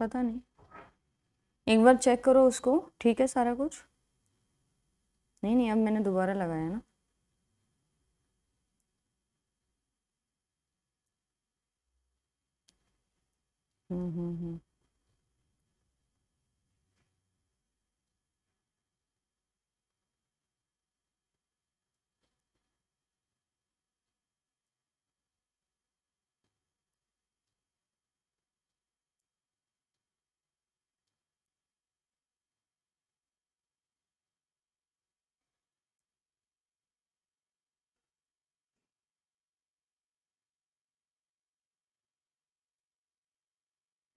पता नहीं एक बार चेक करो उसको ठीक है सारा कुछ नहीं नहीं अब मैंने दोबारा लगाया ना हम्म हम्म हम्म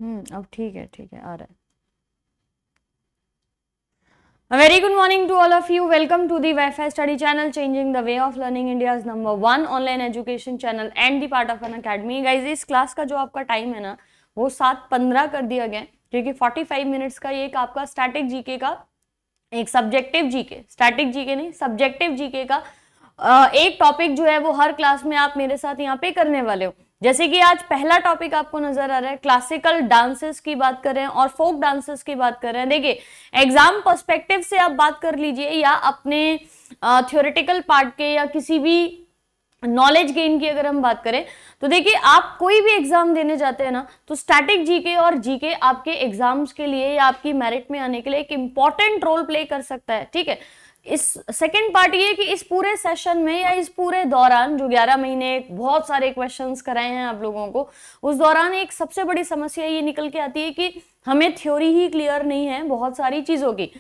हम्म अब ठीक है ठीक है आ रहा है A very good morning to all of you. Welcome to the Wi-Fi Study Channel, changing the way of learning India's number one online education channel and the part of an academy. Guys, इस class का जो आपका time है ना वो सात पंद्रह कर दिया गया क्योंकि फोर्टी फाइव मिनट्स का ये एक आपका स्टैटिक जीके का एक सब्जेक्टिव जीके स्टैटिक जीके नहीं सब्जेक्टिव जीके का एक टॉपिक जो है वो हर क्लास में आप मेरे साथ यहाँ पे करने वाले हो जैसे कि आज पहला टॉपिक आपको नजर आ रहा है क्लासिकल डांसेस की बात करें और फोक डांसेस की बात करें देखिए एग्जाम पर्सपेक्टिव से आप बात कर लीजिए या अपने थ्योरेटिकल पार्ट के या किसी भी नॉलेज गेन की अगर हम बात करें तो देखिए आप कोई भी एग्जाम देने जाते हैं ना तो स्टैटिक जीके और जीके आपके एग्जाम्स के लिए या आपकी मेरिट में आने के लिए एक इंपॉर्टेंट रोल प्ले कर सकता है ठीक है इस सेकेंड पार्ट ये कि इस पूरे सेशन में या इस पूरे दौरान जो 11 महीने बहुत सारे क्वेश्चंस कराए हैं आप लोगों को उस दौरान एक सबसे बड़ी समस्या ये निकल के आती है कि हमें थ्योरी ही क्लियर नहीं है बहुत सारी चीज़ों की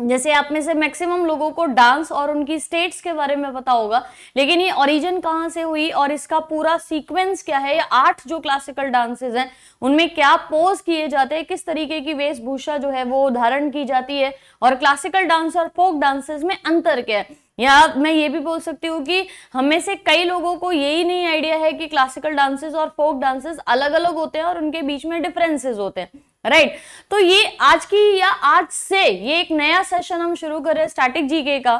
जैसे आप में से मैक्सिमम लोगों को डांस और उनकी स्टेट्स के बारे में पता होगा लेकिन ये ओरिजिन कहाँ से हुई और इसका पूरा सीक्वेंस क्या है ये आठ जो क्लासिकल डांसेस हैं उनमें क्या पोज किए जाते हैं किस तरीके की वेशभूषा जो है वो धारण की जाती है और क्लासिकल डांस और फोक डांसेस में अंतर क्या है या मैं ये भी बोल सकती हूँ कि हमें से कई लोगों को यही नहीं आइडिया है कि क्लासिकल डांसेस और फोक डांसेस अलग अलग होते हैं और उनके बीच में डिफरेंसेस होते हैं राइट right. तो ये आज की या आज से ये एक नया सेशन हम शुरू कर रहे हैं स्टैटिक जीके का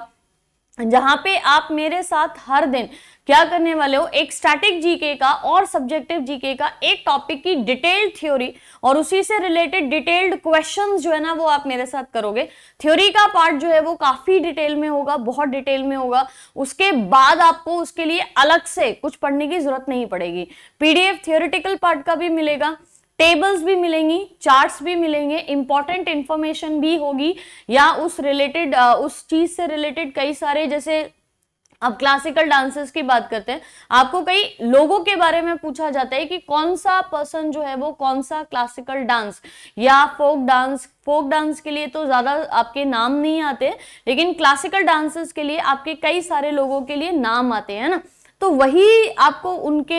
जहां पे आप मेरे साथ हर दिन क्या करने वाले हो एक स्टैटिक जीके का और सब्जेक्टिव जीके का एक टॉपिक की डिटेल्ड थ्योरी और उसी से रिलेटेड डिटेल्ड क्वेश्चंस जो है ना वो आप मेरे साथ करोगे थ्योरी का पार्ट जो है वो काफी डिटेल में होगा बहुत डिटेल में होगा उसके बाद आपको उसके लिए अलग से कुछ पढ़ने की जरूरत नहीं पड़ेगी पीडीएफ थियोरिटिकल पार्ट का भी मिलेगा टेबल्स भी मिलेंगी चार्ट्स भी मिलेंगे इंपॉर्टेंट इंफॉर्मेशन भी होगी या उस रिलेटेड उस चीज़ से रिलेटेड कई सारे जैसे अब क्लासिकल डांसेस की बात करते हैं आपको कई लोगों के बारे में पूछा जाता है कि कौन सा पर्सन जो है वो कौन सा क्लासिकल डांस या फोक डांस फोक डांस के लिए तो ज़्यादा आपके नाम नहीं आते लेकिन क्लासिकल डांसेस के लिए आपके कई सारे लोगों के लिए नाम आते हैं ना तो वही आपको उनके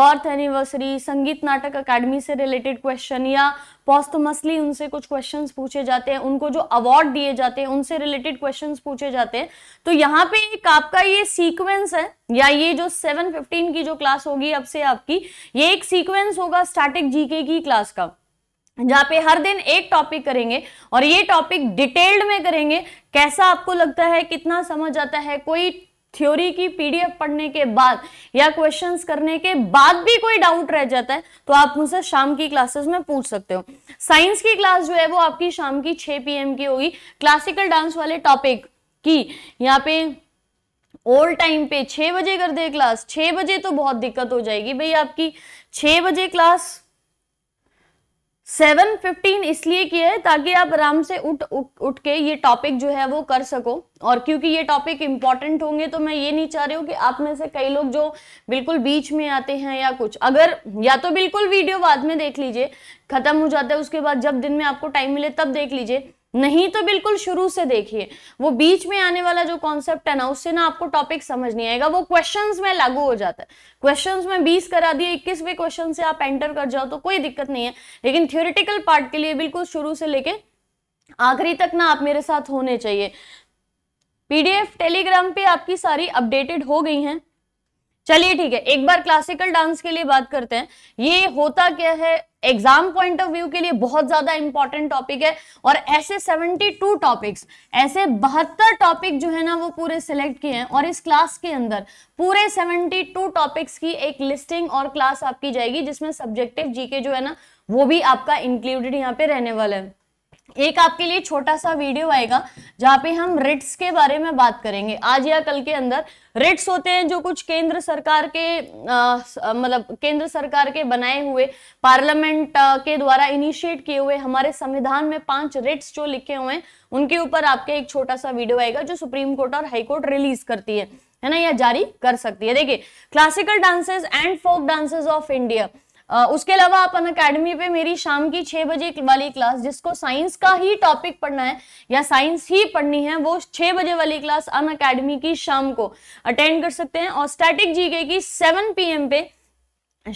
बर्थ एनिवर्सरी संगीत नाटक अकेडमी से रिलेटेड क्वेश्चन या पॉस्थमसली उनसे कुछ क्वेश्चन पूछे जाते हैं उनको जो अवार्ड दिए जाते हैं उनसे रिलेटेड क्वेश्चन पूछे जाते हैं तो यहाँ पे एक आपका ये सीक्वेंस है या ये जो 715 की जो क्लास होगी अब से आपकी ये एक सीक्वेंस होगा स्टैटिक जीके की क्लास का जहाँ पे हर दिन एक टॉपिक करेंगे और ये टॉपिक डिटेल्ड में करेंगे कैसा आपको लगता है कितना समझ आता है कोई थ्योरी की पीडीएफ पढ़ने के बाद या क्वेश्चंस करने के बाद भी कोई डाउट रह जाता है तो आप मुझसे शाम की क्लासेस में पूछ सकते हो साइंस की क्लास जो है वो आपकी शाम की 6 पीएम की होगी क्लासिकल डांस वाले टॉपिक की यहाँ पे ओल्ड टाइम पे छः बजे कर दे क्लास छः बजे तो बहुत दिक्कत हो जाएगी भाई आपकी छह बजे क्लास सेवन फिफ्टीन इसलिए किया है ताकि आप आराम से उठ उठ उठ के ये टॉपिक जो है वो कर सको और क्योंकि ये टॉपिक इंपॉर्टेंट होंगे तो मैं ये नहीं चाह रही हूँ कि आप में से कई लोग जो बिल्कुल बीच में आते हैं या कुछ अगर या तो बिल्कुल वीडियो बाद में देख लीजिए खत्म हो जाता है उसके बाद जब दिन में आपको टाइम मिले तब देख लीजिए नहीं तो बिल्कुल शुरू से देखिए वो बीच में आने वाला जो कॉन्सेप्ट है ना उससे ना आपको टॉपिक समझ नहीं आएगा वो क्वेश्चंस में लागू हो जाता है क्वेश्चंस में 20 करा दिए इक्कीसवें क्वेश्चन से आप एंटर कर जाओ तो कोई दिक्कत नहीं है लेकिन थियोरिटिकल पार्ट के लिए बिल्कुल शुरू से लेके आखिरी तक ना आप मेरे साथ होने चाहिए पीडीएफ टेलीग्राम पे आपकी सारी अपडेटेड हो गई हैं चलिए ठीक है एक बार क्लासिकल डांस के लिए बात करते हैं ये होता क्या है एग्जाम पॉइंट ऑफ व्यू के लिए बहुत ज्यादा इंपॉर्टेंट टॉपिक है और ऐसे 72 टॉपिक्स ऐसे बहत्तर टॉपिक जो है ना वो पूरे सिलेक्ट किए हैं और इस क्लास के अंदर पूरे 72 टॉपिक्स की एक लिस्टिंग और क्लास आपकी जाएगी जिसमें सब्जेक्टिव जीके जो है ना वो भी आपका इंक्लूडेड यहाँ पे रहने वाला है एक आपके लिए छोटा सा वीडियो आएगा जहाँ पे हम रिट्स के बारे में बात करेंगे आज या कल के अंदर रिट्स होते हैं जो कुछ केंद्र सरकार के मतलब केंद्र सरकार के बनाए हुए पार्लियामेंट के द्वारा इनिशिएट किए हुए हमारे संविधान में पांच रिट्स जो लिखे हुए हैं उनके ऊपर आपके एक छोटा सा वीडियो आएगा जो सुप्रीम कोर्ट और हाईकोर्ट रिलीज करती है है ना या जारी कर सकती है देखिए classical dances and folk dances of India उसके अलावा आप अन अकेडमी पे मेरी शाम की छः बजे वाली क्लास जिसको साइंस का ही टॉपिक पढ़ना है या साइंस ही पढ़नी है वो छः बजे वाली क्लास अन अकेडमी की शाम को अटेंड कर सकते हैं और स्टैटिक जीके की सेवन एम पे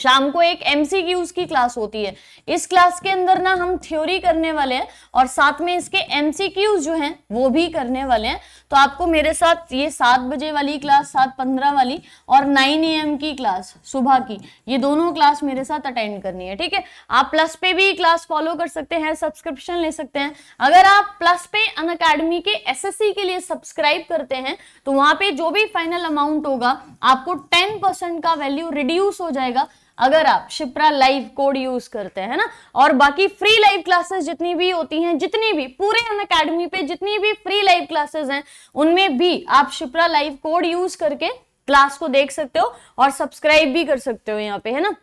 शाम को एक एमसीक्यूज की क्लास होती है इस क्लास के अंदर ना हम थ्योरी करने वाले हैं और साथ में इसके एमसीक्यूज जो हैं वो भी करने वाले हैं तो आपको मेरे साथ ये सात बजे वाली क्लास सात पंद्रह वाली और नाइन ए की क्लास सुबह की ये दोनों क्लास मेरे साथ अटेंड करनी है ठीक है आप प्लस पे भी क्लास फॉलो कर सकते हैं सब्सक्रिप्शन ले सकते हैं अगर आप प्लस पे अन अकेडमी के सी के लिए सब्सक्राइब करते हैं तो वहां पे जो भी फाइनल अमाउंट होगा आपको टेन परसेंट का वैल्यू रिड्यूस हो जाएगा अगर आप शिप्रा लाइव कोड यूज करते हैं ना और बाकी फ्री लाइव क्लासेस जितनी भी होती हैं जितनी भी पूरे अन अकेडमी पे जितनी भी फ्री लाइव क्लासेस हैं उनमें भी आप शिप्रा लाइव कोड यूज करके क्लास को देख सकते हो और सब्सक्राइब भी कर सकते हो यहाँ पे है ना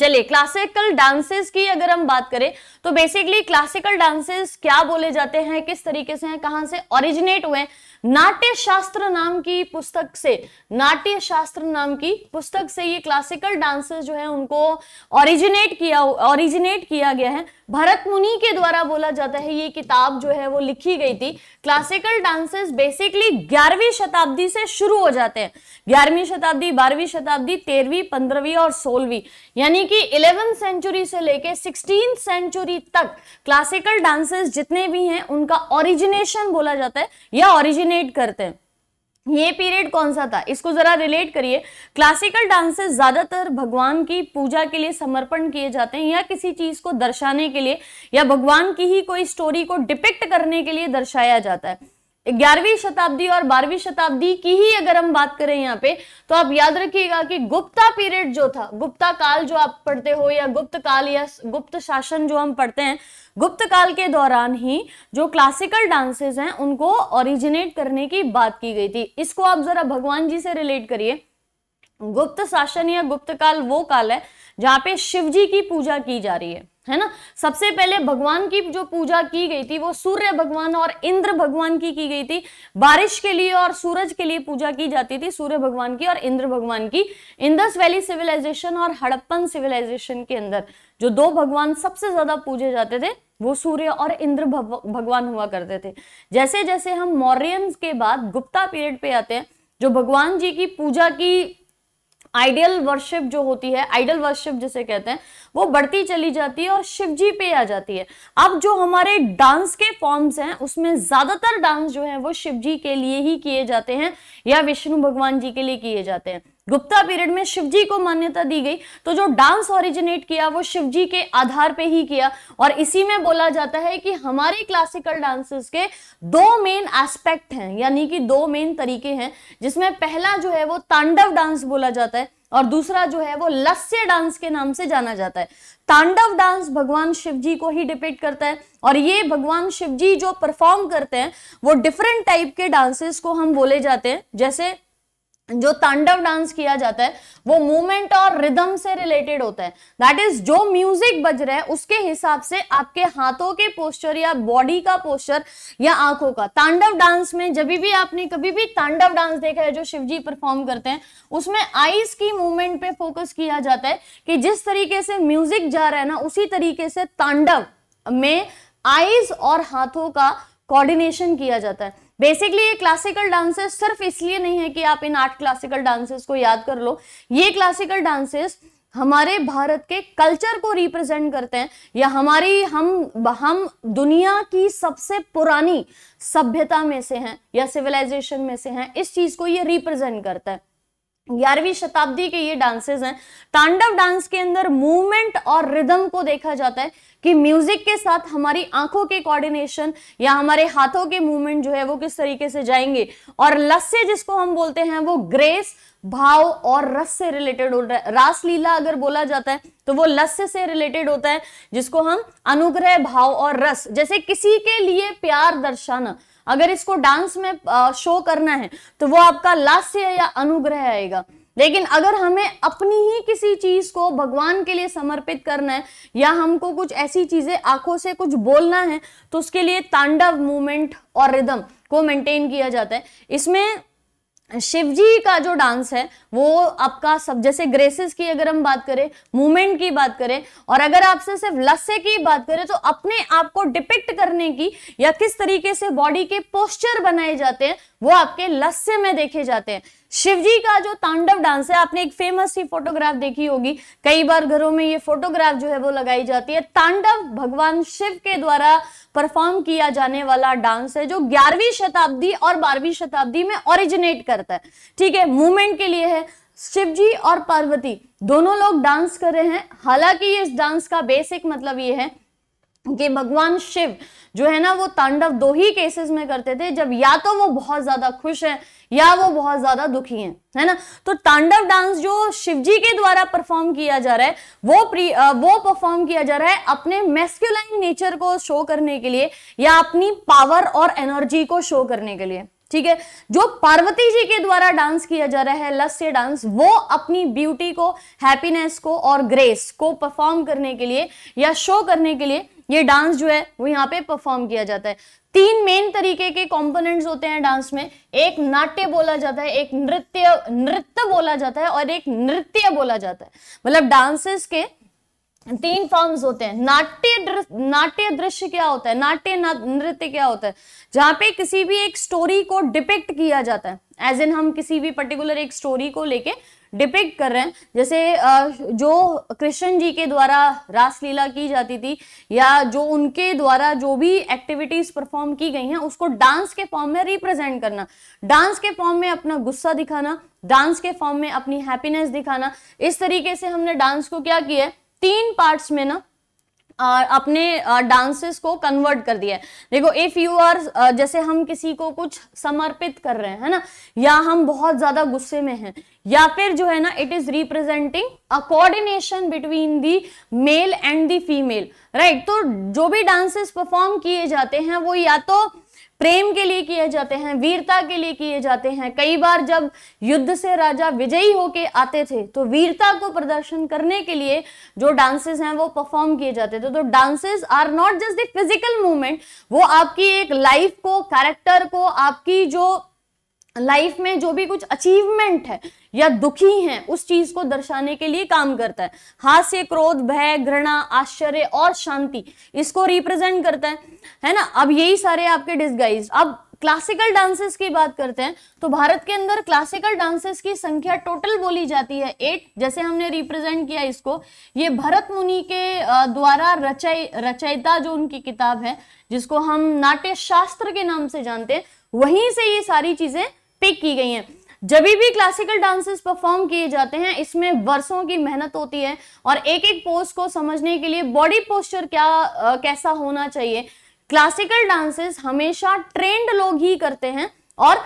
चलिए क्लासिकल डांसेस की अगर हम बात करें तो बेसिकली क्लासिकल डांसेस क्या बोले जाते हैं किस तरीके से हैं कहाँ से ओरिजिनेट हुए नाट्य शास्त्र नाम की पुस्तक से नाट्य शास्त्र नाम की पुस्तक से ये क्लासिकल डांसेस जो है उनको ओरिजिनेट किया ओरिजिनेट किया गया है भरत मुनि के द्वारा बोला जाता है ये किताब जो है वो लिखी गई थी क्लासिकल डांसेस बेसिकली ग्यारहवीं शताब्दी से शुरू हो जाते हैं ग्यारहवीं शताब्दी बारहवीं शताब्दी तेरहवीं पंद्रहवीं और सोलहवीं यानी कि इलेवेंथ सेंचुरी से लेके सिक्सटीन सेंचुरी तक क्लासिकल डांसेस जितने भी हैं उनका ओरिजिनेशन बोला जाता है या ओरिजिन ओरिजिनेट करते हैं ये पीरियड कौन सा था इसको जरा रिलेट करिए क्लासिकल डांसेस ज्यादातर भगवान की पूजा के लिए समर्पण किए जाते हैं या किसी चीज को दर्शाने के लिए या भगवान की ही कोई स्टोरी को डिपिक्ट करने के लिए दर्शाया जाता है ग्यारहवीं शताब्दी और बारहवीं शताब्दी की ही अगर हम बात करें यहाँ पे तो आप याद रखिएगा कि गुप्ता पीरियड जो था गुप्ता काल जो आप पढ़ते हो या गुप्त काल या गुप्त शासन जो हम पढ़ते हैं गुप्त काल के दौरान ही जो क्लासिकल डांसेस हैं उनको ओरिजिनेट करने की बात की गई थी इसको आप जरा भगवान जी से रिलेट करिए गुप्त शासन या गुप्त काल वो काल है जहाँ पे शिव जी की पूजा की जा रही है है ना सबसे पहले भगवान की जो पूजा की गई थी वो सूर्य भगवान और इंद्र भगवान की की गई थी बारिश के लिए और सूरज के लिए पूजा की जाती थी सूर्य भगवान की और इंद्र भगवान की इंदस वैली सिविलाइजेशन और हड़प्पन सिविलाइजेशन के अंदर जो दो भगवान सबसे ज्यादा पूजे जाते थे वो सूर्य और इंद्र भगवान हुआ करते थे जैसे जैसे हम मौर्य के बाद गुप्ता पीरियड पे आते हैं जो भगवान जी की पूजा की आइडियल वर्शिप जो होती है आइडल वर्शिप जिसे कहते हैं वो बढ़ती चली जाती है और शिव जी पे आ जाती है अब जो हमारे डांस के फॉर्म्स हैं उसमें ज्यादातर डांस जो है वो शिव जी के लिए ही किए जाते हैं या विष्णु भगवान जी के लिए किए जाते हैं गुप्ता पीरियड में शिवजी को मान्यता दी गई तो जो डांस ओरिजिनेट किया वो शिवजी के आधार पे ही किया और इसी में बोला जाता है कि हमारे क्लासिकल डांसेस के दो मेन एस्पेक्ट हैं यानी कि दो मेन तरीके हैं जिसमें पहला जो है वो तांडव डांस बोला जाता है और दूसरा जो है वो लस्य डांस के नाम से जाना जाता है तांडव डांस भगवान शिव जी को ही डिपेक्ट करता है और ये भगवान शिव जी जो परफॉर्म करते हैं वो डिफरेंट टाइप के डांसेस को हम बोले जाते हैं जैसे जो तांडव डांस किया जाता है वो मूवमेंट और रिदम से रिलेटेड होता है दैट इज जो म्यूजिक बज रहा है उसके हिसाब से आपके हाथों के पोस्चर या बॉडी का पोस्चर या आंखों का तांडव डांस में जब भी आपने कभी भी तांडव डांस देखा है जो शिवजी परफॉर्म करते हैं उसमें आईज की मूवमेंट पे फोकस किया जाता है कि जिस तरीके से म्यूजिक जा रहा है ना उसी तरीके से तांडव में आईज और हाथों का कोऑर्डिनेशन किया जाता है बेसिकली ये क्लासिकल डांसेस सिर्फ इसलिए नहीं है कि आप इन आठ क्लासिकल डांसेस को याद कर लो ये क्लासिकल डांसेस हमारे भारत के कल्चर को रिप्रेजेंट करते हैं या हमारी हम हम दुनिया की सबसे पुरानी सभ्यता में से हैं या सिविलाइजेशन में से हैं इस चीज को ये रिप्रेजेंट करता है ग्यारहवीं शताब्दी के ये डांसेस हैं तांडव डांस के अंदर मूवमेंट और रिदम को देखा जाता है कि म्यूजिक के साथ हमारी आंखों के कोऑर्डिनेशन या हमारे हाथों के मूवमेंट जो है वो किस तरीके से जाएंगे और लस्य जिसको हम बोलते हैं वो ग्रेस भाव और रस से रिलेटेड होता है रासलीला अगर बोला जाता है तो वो लस्य से रिलेटेड होता है जिसको हम अनुग्रह भाव और रस जैसे किसी के लिए प्यार दर्शाना अगर इसको डांस में शो करना है तो वो आपका लास्य या अनुग्रह आएगा लेकिन अगर हमें अपनी ही किसी चीज को भगवान के लिए समर्पित करना है या हमको कुछ ऐसी चीजें आंखों से कुछ बोलना है तो उसके लिए तांडव मूवमेंट और रिदम को मेंटेन किया जाता है इसमें शिव जी का जो डांस है वो आपका सब जैसे ग्रेसेस की अगर हम बात करें मूवमेंट की बात करें और अगर आपसे सिर्फ लस्से की बात करें तो अपने आप को डिपिक्ट करने की या किस तरीके से बॉडी के पोस्चर बनाए जाते हैं वो आपके लस्य में देखे जाते हैं शिवजी का जो तांडव डांस है आपने एक फेमस ही फोटोग्राफ देखी होगी कई बार घरों में ये फोटोग्राफ जो है वो लगाई जाती है तांडव भगवान शिव के द्वारा परफॉर्म किया जाने वाला डांस है जो ग्यारहवीं शताब्दी और बारहवीं शताब्दी में ओरिजिनेट करता है ठीक है मूवमेंट के लिए है शिवजी और पार्वती दोनों लोग डांस कर रहे हैं हालांकि इस डांस का बेसिक मतलब ये है कि भगवान शिव जो है ना वो तांडव दो ही केसेस में करते थे जब या तो वो बहुत ज्यादा खुश हैं या वो बहुत ज्यादा दुखी हैं है ना तो तांडव डांस जो शिवजी के द्वारा परफॉर्म किया जा रहा है वो प्री वो परफॉर्म किया जा रहा है अपने मेस्क्यूलाइन नेचर को शो करने के लिए या अपनी पावर और एनर्जी को शो करने के लिए ठीक है जो पार्वती जी के द्वारा डांस किया जा रहा है लस्य डांस वो अपनी ब्यूटी को हैप्पीनेस को और ग्रेस को परफॉर्म करने के लिए या शो करने के लिए ये डांस जो है वो यहाँ पे परफॉर्म किया जाता है तीन मेन तरीके के कंपोनेंट्स होते हैं डांस में एक नाट्य बोला जाता है एक नृत्य नृत्य बोला जाता है और एक नृत्य बोला जाता है मतलब डांसेस के तीन फॉर्म्स होते हैं नाट्य नाट्य दृश्य क्या होता है नाट्य नृत्य क्या होता है जहां पे किसी भी एक स्टोरी को डिपेक्ट किया जाता है एज इन हम किसी भी पर्टिकुलर एक स्टोरी को लेके डिपेक्ट कर रहे हैं जैसे जो कृष्ण जी के द्वारा रासलीला की जाती थी या जो उनके द्वारा जो भी एक्टिविटीज परफॉर्म की गई हैं उसको डांस के फॉर्म में रिप्रेजेंट करना डांस के फॉर्म में अपना गुस्सा दिखाना डांस के फॉर्म में अपनी हैप्पीनेस दिखाना इस तरीके से हमने डांस को क्या किया है तीन पार्ट्स में ना अपने डांसेस को कन्वर्ट कर दिया है देखो इफ़ यू आर जैसे हम किसी को कुछ समर्पित कर रहे हैं है ना या हम बहुत ज़्यादा गुस्से में हैं या फिर जो है ना it is representing a coordination between the male and the female right तो जो भी डांसेस परफॉर्म किए जाते हैं वो या तो प्रेम के लिए किए जाते हैं वीरता के लिए किए जाते हैं कई बार जब युद्ध से राजा विजयी होके आते थे तो वीरता को प्रदर्शन करने के लिए जो डांसेस हैं वो परफॉर्म किए जाते थे तो dances are not just the physical movement वो आपकी एक लाइफ को कैरेक्टर को आपकी जो लाइफ में जो भी कुछ अचीवमेंट है या दुखी हैं उस चीज को दर्शाने के लिए काम करता है हास्य क्रोध भय घृणा आश्चर्य और शांति इसको रिप्रेजेंट करता है है ना अब यही सारे आपके डिस्गाइज अब क्लासिकल डांसेस की बात करते हैं तो भारत के अंदर क्लासिकल डांसेस की संख्या टोटल बोली जाती है एट जैसे हमने रिप्रेजेंट किया इसको ये भरत मुनि के द्वारा रचय रचयिता जो उनकी किताब है जिसको हम नाट्य शास्त्र के नाम से जानते हैं वहीं से ये सारी चीजें पिक की गई हैं जब भी क्लासिकल डांसेस परफॉर्म किए जाते हैं इसमें वर्षों की मेहनत होती है और एक एक पोस्ट को समझने के लिए बॉडी पोस्चर क्या आ, कैसा होना चाहिए क्लासिकल डांसेस हमेशा ट्रेंड लोग ही करते हैं और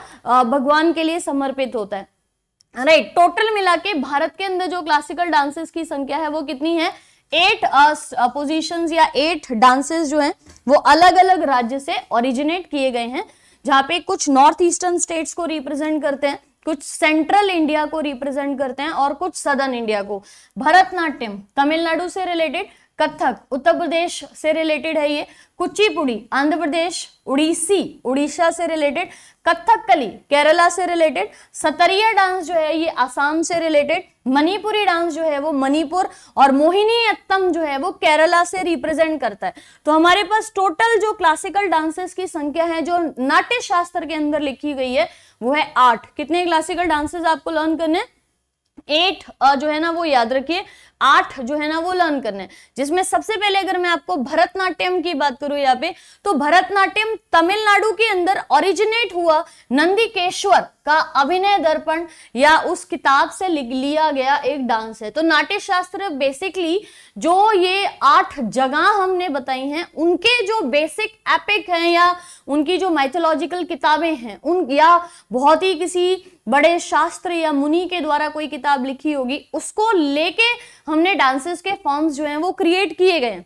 भगवान के लिए समर्पित होता है राइट right, टोटल मिला के भारत के अंदर जो क्लासिकल डांसेस की संख्या है वो कितनी है एट पोजिशन या एट डांसेस जो हैं वो अलग अलग राज्य से ओरिजिनेट किए गए हैं जहां पे कुछ नॉर्थ ईस्टर्न स्टेट्स को रिप्रेजेंट करते हैं कुछ सेंट्रल इंडिया को रिप्रेजेंट करते हैं और कुछ सदर्न इंडिया को भरतनाट्यम तमिलनाडु से रिलेटेड कथक उत्तर प्रदेश से रिलेटेड है ये कुचिपुड़ी आंध्र प्रदेश उड़ीसी उड़ीसा से रिलेटेड कथकली केरला से रिलेटेड सतरिया डांस जो है ये आसाम से रिलेटेड मणिपुरी डांस जो है वो मणिपुर और मोहिनी अत्तम जो है वो केरला से रिप्रेजेंट करता है तो हमारे पास टोटल जो क्लासिकल डांसेस की संख्या है जो नाट्य शास्त्र के अंदर लिखी गई है वो है आठ कितने क्लासिकल डांसेस आपको लर्न करने हैं एट जो है ना वो याद रखिए आठ जो है ना वो लर्न करना है जिसमें सबसे पहले अगर मैं आपको भरतनाट्यम की बात करूं यहाँ पे तो भरतनाट्यम तमिलनाडु के अंदर ओरिजिनेट हुआ नंदीकेश्वर का अभिनय दर्पण या उस किताब से लिया गया एक डांस है तो नाट्य शास्त्र बेसिकली जो ये आठ जगह हमने बताई हैं उनके जो बेसिक एपिक हैं या उनकी जो माइथोलॉजिकल किताबें हैं उन या बहुत ही किसी बड़े शास्त्र या मुनि के द्वारा कोई किताब लिखी होगी उसको लेके हमने डांसेस के फॉर्म्स जो हैं वो क्रिएट किए गए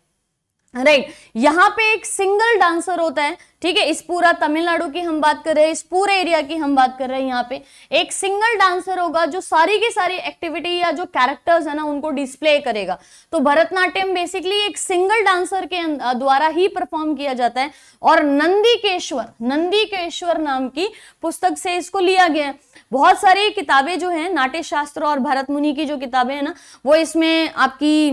राइट right. यहाँ पे एक सिंगल डांसर होता है ठीक है इस पूरा तमिलनाडु की हम बात कर रहे हैं इस पूरे एरिया की हम बात कर रहे हैं यहाँ पे एक सिंगल डांसर होगा जो सारी की सारी एक्टिविटी या जो कैरेक्टर्स है ना उनको डिस्प्ले करेगा तो भरतनाट्यम बेसिकली एक सिंगल डांसर के अं-, द्वारा ही परफॉर्म किया जाता है और नंदी केश्वर नंदी केश्वर नाम की पुस्तक से इसको लिया गया है बहुत सारी किताबें जो है नाट्य शास्त्र और भरत मुनि की जो किताबें हैं ना वो इसमें आपकी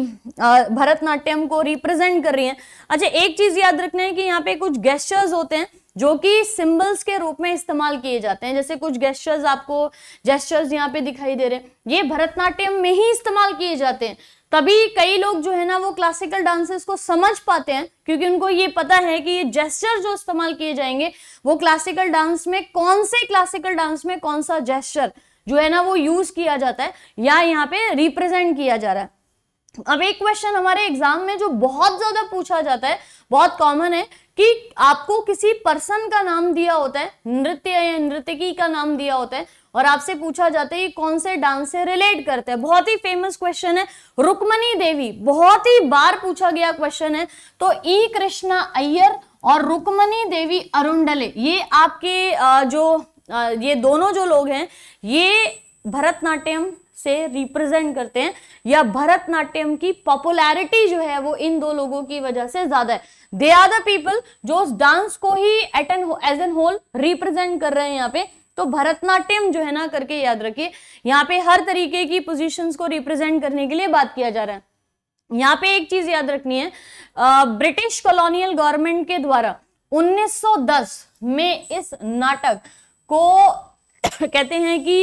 भरतनाट्यम को रिप्रेजेंट कर रही है अच्छा एक चीज याद रखना है कि यहाँ पे कुछ गेस्टर्स होते हैं जो कि सिंबल्स के रूप में इस्तेमाल किए जाते हैं जैसे कुछ गेस्टर्स आपको जेस्टर्स यहाँ पे दिखाई दे रहे हैं ये भरतनाट्यम में ही इस्तेमाल किए जाते हैं तभी कई लोग जो है ना वो क्लासिकल डांसेस को समझ पाते हैं क्योंकि उनको ये पता है कि ये जेस्टर जो इस्तेमाल किए जाएंगे वो क्लासिकल डांस में कौन से क्लासिकल डांस में कौन सा जेस्टर जो है ना वो यूज किया जाता है या यहाँ पे रिप्रेजेंट किया जा रहा है अब एक क्वेश्चन हमारे एग्जाम में जो बहुत ज्यादा पूछा जाता है बहुत कॉमन है कि आपको किसी पर्सन का नाम दिया होता है नृत्य या नृत्यकी का नाम दिया होता है और आपसे पूछा जाता है ये कौन से डांस से रिलेट करते हैं बहुत ही फेमस क्वेश्चन है रुक्मणी देवी बहुत ही बार पूछा गया क्वेश्चन है तो ई e. कृष्णा अय्यर और रुक्मणी देवी अरुंडले ये आपके जो ये दोनों जो लोग हैं ये भरतनाट्यम से रिप्रेजेंट करते हैं या भरतनाट्यम की पॉपुलैरिटी जो है वो इन दो लोगों की वजह से ज्यादा है दे आर द पीपल जो उस डांस को ही at an as an whole represent कर रहे हैं यहाँ पे तो भरतनाट्यम जो है ना करके याद रखिए यहाँ पे हर तरीके की पोजीशंस को रिप्रेजेंट करने के लिए बात किया जा रहा है यहाँ पे एक चीज याद रखनी है ब्रिटिश कॉलोनियल गवर्नमेंट के द्वारा 1910 में इस नाटक को कहते हैं कि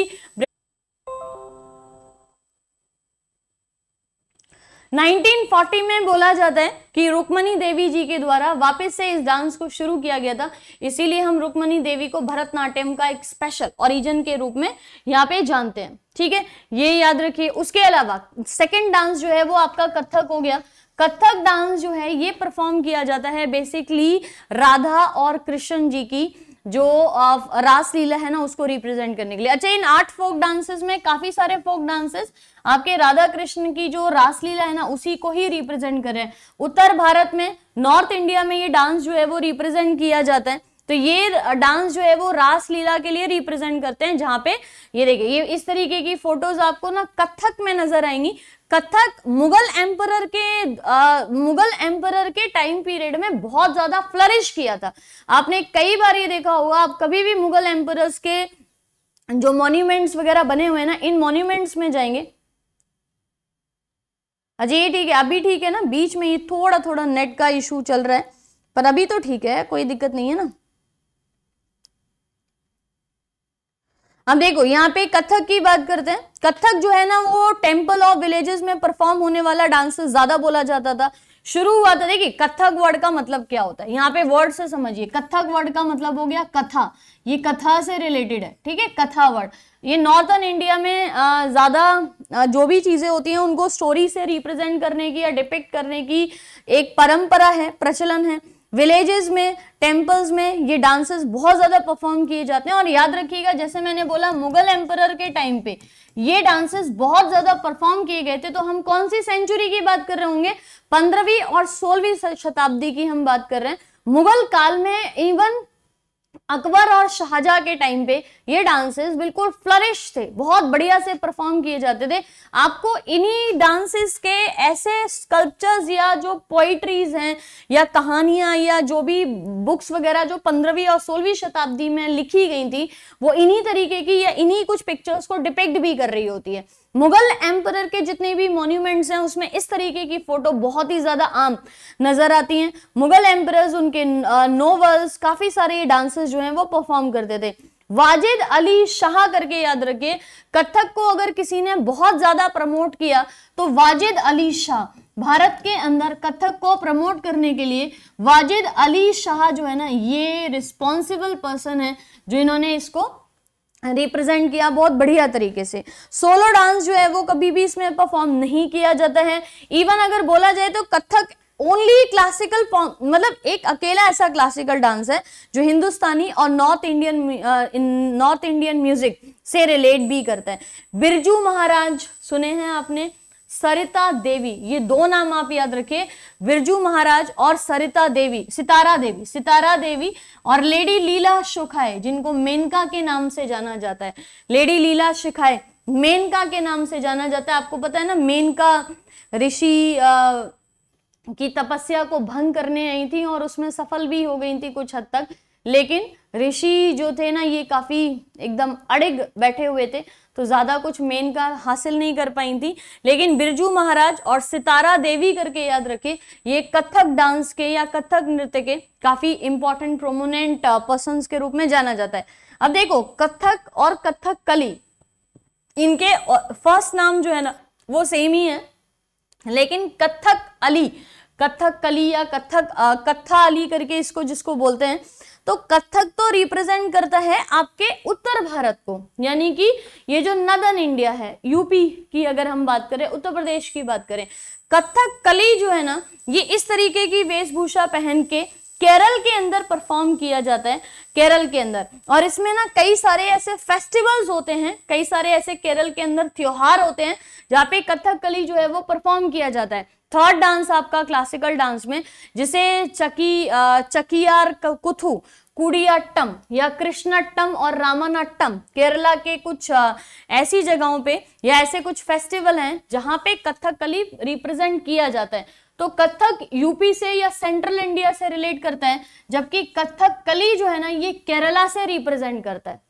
1940 में बोला जाता है कि रुक्मणी देवी जी के द्वारा वापस से इस डांस को शुरू किया गया था इसीलिए हम रुक्मणी देवी को भरतनाट्यम का एक स्पेशल ओरिजिन के रूप में यहाँ पे जानते हैं ठीक है ये याद रखिए उसके अलावा सेकेंड डांस जो है वो आपका कथक हो गया कथक डांस जो है ये परफॉर्म किया जाता है बेसिकली राधा और कृष्ण जी की जो रास लीला है ना उसको रिप्रेजेंट करने के लिए अच्छा इन आठ फोक डांसेस में काफी सारे फोक डांसेस आपके राधा कृष्ण की जो रासलीला है ना उसी को ही रिप्रेजेंट कर रहे हैं उत्तर भारत में नॉर्थ इंडिया में ये डांस जो है वो रिप्रेजेंट किया जाता है तो ये डांस जो है वो रास लीला के लिए रिप्रेजेंट करते हैं जहां पे ये देखिए ये इस तरीके की फोटोज आपको ना कथक में नजर आएंगी कथक मुगल एम्परर के आ, मुगल एम्परर के टाइम पीरियड में बहुत ज्यादा फ्लरिश किया था आपने कई बार ये देखा होगा आप कभी भी मुगल एम्परर्स के जो मॉन्यूमेंट्स वगैरह बने हुए हैं ना इन मॉन्यूमेंट्स में जाएंगे अजी अच्छा, ठीक है अभी ठीक है ना बीच में ये थोड़ा थोड़ा नेट का इशू चल रहा है पर अभी तो ठीक है कोई दिक्कत नहीं है ना अब हाँ, देखो यहाँ पे कथक की बात करते हैं कथक जो है ना वो टेम्पल ऑफ विलेजेस में परफॉर्म होने वाला डांस ज्यादा बोला जाता था शुरू हुआ था देखिए कथक वर्ड का मतलब क्या होता है यहाँ पे वर्ड से समझिए कथक वर्ड का मतलब हो गया कथा ये कथा से रिलेटेड है ठीक है कथा वर्ड ये नॉर्थन इंडिया में ज़्यादा जो भी चीज़ें होती हैं उनको स्टोरी से रिप्रेजेंट करने की या डिपिक्ट करने की एक परंपरा है प्रचलन है विलेजेस में टेम्पल्स में ये डांसेस बहुत ज़्यादा परफॉर्म किए जाते हैं और याद रखिएगा जैसे मैंने बोला मुगल एम्पर के टाइम पे ये डांसेस बहुत ज़्यादा परफॉर्म किए गए थे तो हम कौन सी सेंचुरी की बात कर रहे होंगे पंद्रहवीं और सोलहवीं शताब्दी की हम बात कर रहे हैं मुगल काल में इवन अकबर और शाहजहा के टाइम पे ये डांसेस बिल्कुल फ्लरिश थे बहुत बढ़िया से परफॉर्म किए जाते थे आपको इन्हीं डांसेस के ऐसे स्कल्पचर्स या जो पोइट्रीज हैं या कहानियां या जो भी बुक्स वगैरह जो पंद्रहवीं और सोलहवीं शताब्दी में लिखी गई थी वो इन्हीं तरीके की या इन्हीं कुछ पिक्चर्स को डिपेक्ट भी कर रही होती है मुगल एम्पर के जितने भी मोन्यूमेंट्स हैं उसमें इस तरीके की फोटो बहुत ही ज्यादा आम नजर आती हैं मुगल एम्पर उनके नोवल्स काफी सारे डांसेस जो हैं वो परफॉर्म करते थे वाजिद अली शाह करके याद रखिए कथक को अगर किसी ने बहुत ज्यादा प्रमोट किया तो वाजिद अली शाह भारत के अंदर कथक को प्रमोट करने के लिए वाजिद अली शाह जो है ना ये रिस्पॉन्सिबल पर्सन है जो इन्होंने इसको रिप्रेजेंट किया बहुत बढ़िया तरीके से सोलो डांस जो है वो कभी भी इसमें परफॉर्म नहीं किया जाता है इवन अगर बोला जाए तो कथक ओनली क्लासिकल मतलब एक अकेला ऐसा क्लासिकल डांस है जो हिंदुस्तानी और north Indian north Indian music से रिलेट भी करता है बिरजू महाराज सुने हैं आपने सरिता देवी ये दो नाम आप याद रखें बिरजू महाराज और सरिता देवी सितारा देवी सितारा देवी और लेडी लीला शिखाए जिनको मेनका के नाम से जाना जाता है लेडी लीला शिखाए मेनका के नाम से जाना जाता है आपको पता है ना मेनका ऋषि की तपस्या को भंग करने आई थी और उसमें सफल भी हो गई थी कुछ हद तक लेकिन ऋषि जो थे ना ये काफ़ी एकदम अड़िग बैठे हुए थे तो ज़्यादा कुछ मेन का हासिल नहीं कर पाई थी लेकिन बिरजू महाराज और सितारा देवी करके याद रखे ये कथक डांस के या कथक नृत्य के काफ़ी इंपॉर्टेंट प्रोमोनेंट पर्सन के रूप में जाना जाता है अब देखो कथक और कथक कली इनके फर्स्ट नाम जो है ना वो सेम ही है लेकिन कथक अली कथक कली या कथक कथा अली करके इसको जिसको बोलते हैं तो कथक तो रिप्रेजेंट करता है आपके उत्तर भारत को यानी कि ये जो नदन इंडिया है यूपी की अगर हम बात करें उत्तर प्रदेश की बात करें कथक कली जो है ना ये इस तरीके की वेशभूषा पहन के केरल के अंदर परफॉर्म किया जाता है केरल के अंदर और इसमें ना कई सारे ऐसे फेस्टिवल्स होते हैं कई सारे ऐसे केरल के अंदर त्योहार होते हैं जहाँ पे कथक कली जो है वो परफॉर्म किया जाता है थर्ड डांस आपका क्लासिकल डांस में जिसे चकी चकियार कुथु कुड़ियाट्टम या कृष्णाट्टम और रामानाट्टम केरला के कुछ ऐसी जगहों पे या ऐसे कुछ फेस्टिवल हैं जहाँ पे कथक कली रिप्रेजेंट किया जाता है तो कथक यूपी से या सेंट्रल इंडिया से रिलेट करता है जबकि कली जो है ना ये केरला से रिप्रेजेंट करता है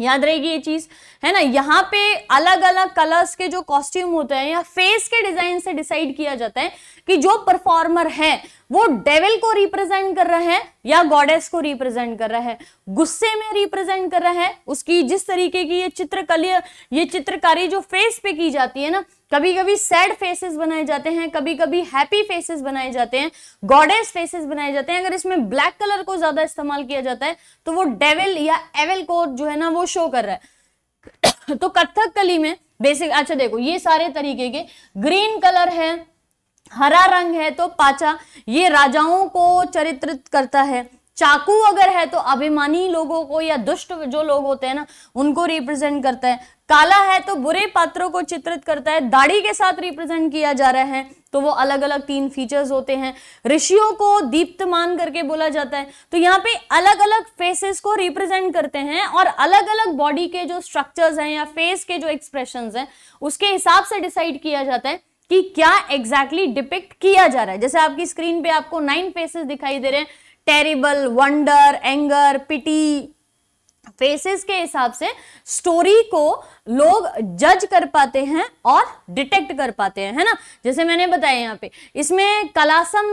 याद रहेगी ये चीज है ना यहाँ पे अलग अलग कलर्स के जो कॉस्ट्यूम होते हैं या फेस के डिजाइन से डिसाइड किया जाता है कि जो परफॉर्मर है वो डेविल को रिप्रेजेंट कर रहे हैं या गॉडेस को रिप्रेजेंट कर रहा है गुस्से में रिप्रेजेंट कर रहा है उसकी जिस तरीके की ये चित्रकलिया ये चित्रकारी जो फेस पे की जाती है ना कभी कभी सैड फेसेस बनाए जाते हैं कभी कभी हैप्पी फेसेस बनाए जाते हैं गॉडेस फेसेस बनाए जाते हैं अगर इसमें ब्लैक कलर को ज्यादा इस्तेमाल किया जाता है तो वो डेविल या एविल को जो है ना वो शो कर रहा है तो कथक कली में बेसिक अच्छा देखो ये सारे तरीके के ग्रीन कलर है हरा रंग है तो पाचा ये राजाओं को चरित्रित करता है चाकू अगर है तो अभिमानी लोगों को या दुष्ट जो लोग होते हैं ना उनको रिप्रेजेंट करता है काला है तो बुरे पात्रों को चित्रित करता है दाढ़ी के साथ रिप्रेजेंट किया जा रहा है तो वो अलग अलग तीन फीचर्स होते हैं ऋषियों को दीप्तमान करके बोला जाता है तो यहाँ पे अलग अलग फेसेस को रिप्रेजेंट करते हैं और अलग अलग बॉडी के जो स्ट्रक्चर्स हैं या फेस के जो एक्सप्रेशन हैं उसके हिसाब से डिसाइड किया जाता है कि क्या एग्जैक्टली exactly डिपिक्ट किया जा रहा है जैसे आपकी स्क्रीन पे आपको नाइन फेसेस दिखाई दे रहे हैं terrible wonder anger pity faces के हिसाब से स्टोरी को लोग जज कर पाते हैं और डिटेक्ट कर पाते हैं है ना जैसे मैंने बताया यहाँ पे इसमें कलासम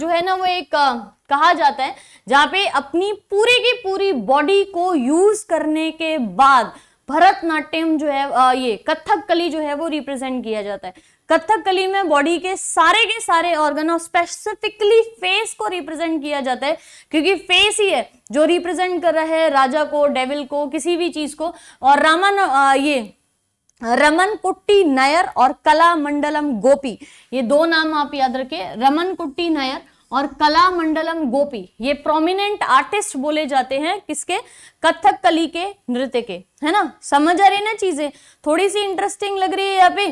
जो है ना वो एक कहा जाता है जहां पे अपनी पूरी की पूरी बॉडी को यूज करने के बाद भरतनाट्यम जो है ये कथक कली जो है वो रिप्रेजेंट किया जाता है कथकली में बॉडी के सारे के सारे ऑर्गन और स्पेसिफिकली फेस को रिप्रेजेंट किया जाता है क्योंकि फेस ही है जो रिप्रेजेंट कर रहा है राजा को डेविल को किसी भी चीज को और रामन ये रमन कुट्टी नायर और कला मंडलम गोपी ये दो नाम आप याद रखें रमन कुट्टी नायर और कला मंडलम गोपी ये प्रोमिनेंट आर्टिस्ट बोले जाते हैं किसके कथक कली के नृत्य के है ना समझ आ रही ना चीजें थोड़ी सी इंटरेस्टिंग लग रही है यहाँ पे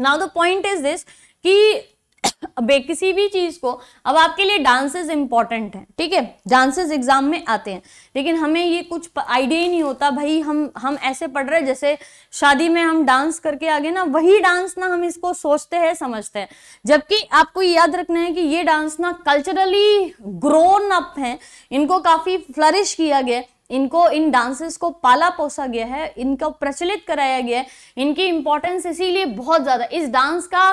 now the point is this कि किसी भी चीज को अब आपके लिए डांसेस इंपॉर्टेंट है ठीक है डांसेस एग्जाम में आते हैं लेकिन हमें ये कुछ आइडिया ही नहीं होता भाई हम हम ऐसे पढ़ रहे हैं जैसे शादी में हम डांस करके आगे ना वही डांस ना हम इसको सोचते हैं समझते हैं जबकि आपको याद रखना है कि ये डांस ना कल्चरली ग्रोन अप है इनको काफ़ी फ्लरिश किया गया इनको इन डांसेस को पाला पोसा गया है इनको प्रचलित कराया गया है इनकी इंपॉर्टेंस इसीलिए बहुत ज़्यादा इस डांस का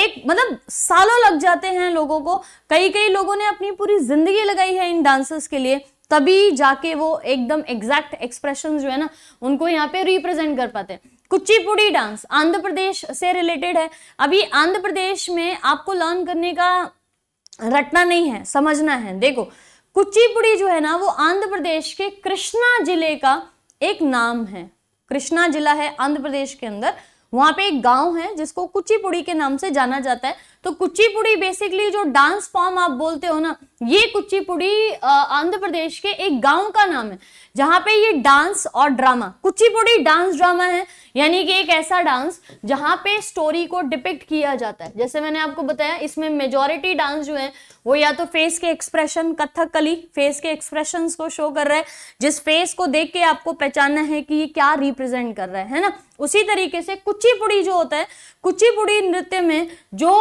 एक मतलब सालों लग जाते हैं लोगों को कई कई लोगों ने अपनी पूरी ज़िंदगी लगाई है इन डांसेस के लिए तभी जाके वो एकदम एग्जैक्ट एक्सप्रेशन जो है ना उनको यहाँ पे रिप्रेजेंट कर पाते हैं कुचिपुड़ी डांस आंध्र प्रदेश से रिलेटेड है अभी आंध्र प्रदेश में आपको लर्न करने का रटना नहीं है समझना है देखो कुचिपुड़ी जो है ना वो आंध्र प्रदेश के कृष्णा जिले का एक नाम है कृष्णा जिला है आंध्र प्रदेश के अंदर वहां पे एक गांव है जिसको कुचिपुड़ी के नाम से जाना जाता है तो कुचिपुड़ी बेसिकली जो डांस फॉर्म आप बोलते हो ना ये कुचिपुड़ी आंध्र प्रदेश के एक गांव का नाम है जहाँ पे ये डांस और ड्रामा कुचिपुड़ी डांस ड्रामा है यानी कि एक ऐसा डांस जहां पे स्टोरी को डिपिक्ट किया जाता है जैसे मैंने आपको बताया इसमें मेजोरिटी डांस जो है वो या तो फेस के एक्सप्रेशन कथकली फेस के एक्सप्रेशन को शो कर रहा है जिस फेस को देख के आपको पहचानना है कि ये क्या रिप्रेजेंट कर रहा है ना उसी तरीके से कुचिपुड़ी जो होता है कुचिपुड़ी नृत्य में जो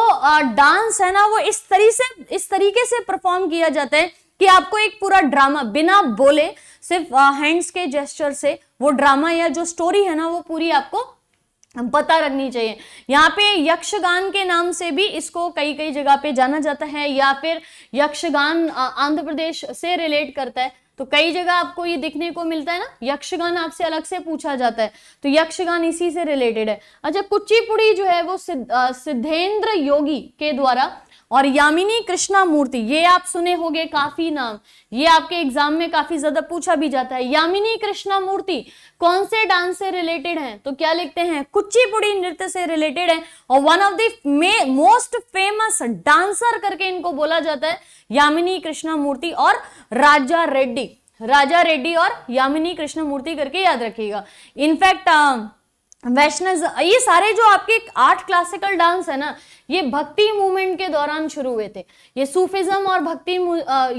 डांस है ना वो इस तरीके से इस तरीके से परफॉर्म किया जाता है कि आपको एक पूरा ड्रामा बिना बोले सिर्फ हैंड्स के जेस्टर से वो ड्रामा या जो स्टोरी है ना वो पूरी आपको पता रखनी चाहिए यहाँ पे यक्षगान के नाम से भी इसको कई कई जगह पे जाना जाता है या फिर यक्षगान आंध्र प्रदेश से रिलेट करता है तो कई जगह आपको ये दिखने को मिलता है ना यक्षगान आपसे अलग से पूछा जाता है तो यक्षगान इसी से रिलेटेड है अच्छा कुचिपुड़ी जो है वो सिद्ध, सिद्धेंद्र योगी के द्वारा और यामिनी कृष्णा मूर्ति ये आप सुने होंगे काफी नाम ये आपके एग्जाम में काफी ज्यादा पूछा भी जाता है यामिनी कृष्णा मूर्ति कौन से डांस से रिलेटेड हैं तो क्या लिखते हैं कुचिपुड़ी नृत्य से रिलेटेड है और वन ऑफ दोस्ट मोस्ट फेमस डांसर करके इनको बोला जाता है यामिनी कृष्णा मूर्ति और राजा रेड्डी राजा रेड्डी और यामिनी मूर्ति करके याद रखिएगा इनफैक्ट वैष्णव ये सारे जो आपके आठ क्लासिकल डांस है ना ये भक्ति मूवमेंट के दौरान शुरू हुए थे ये सूफिज्म और भक्ति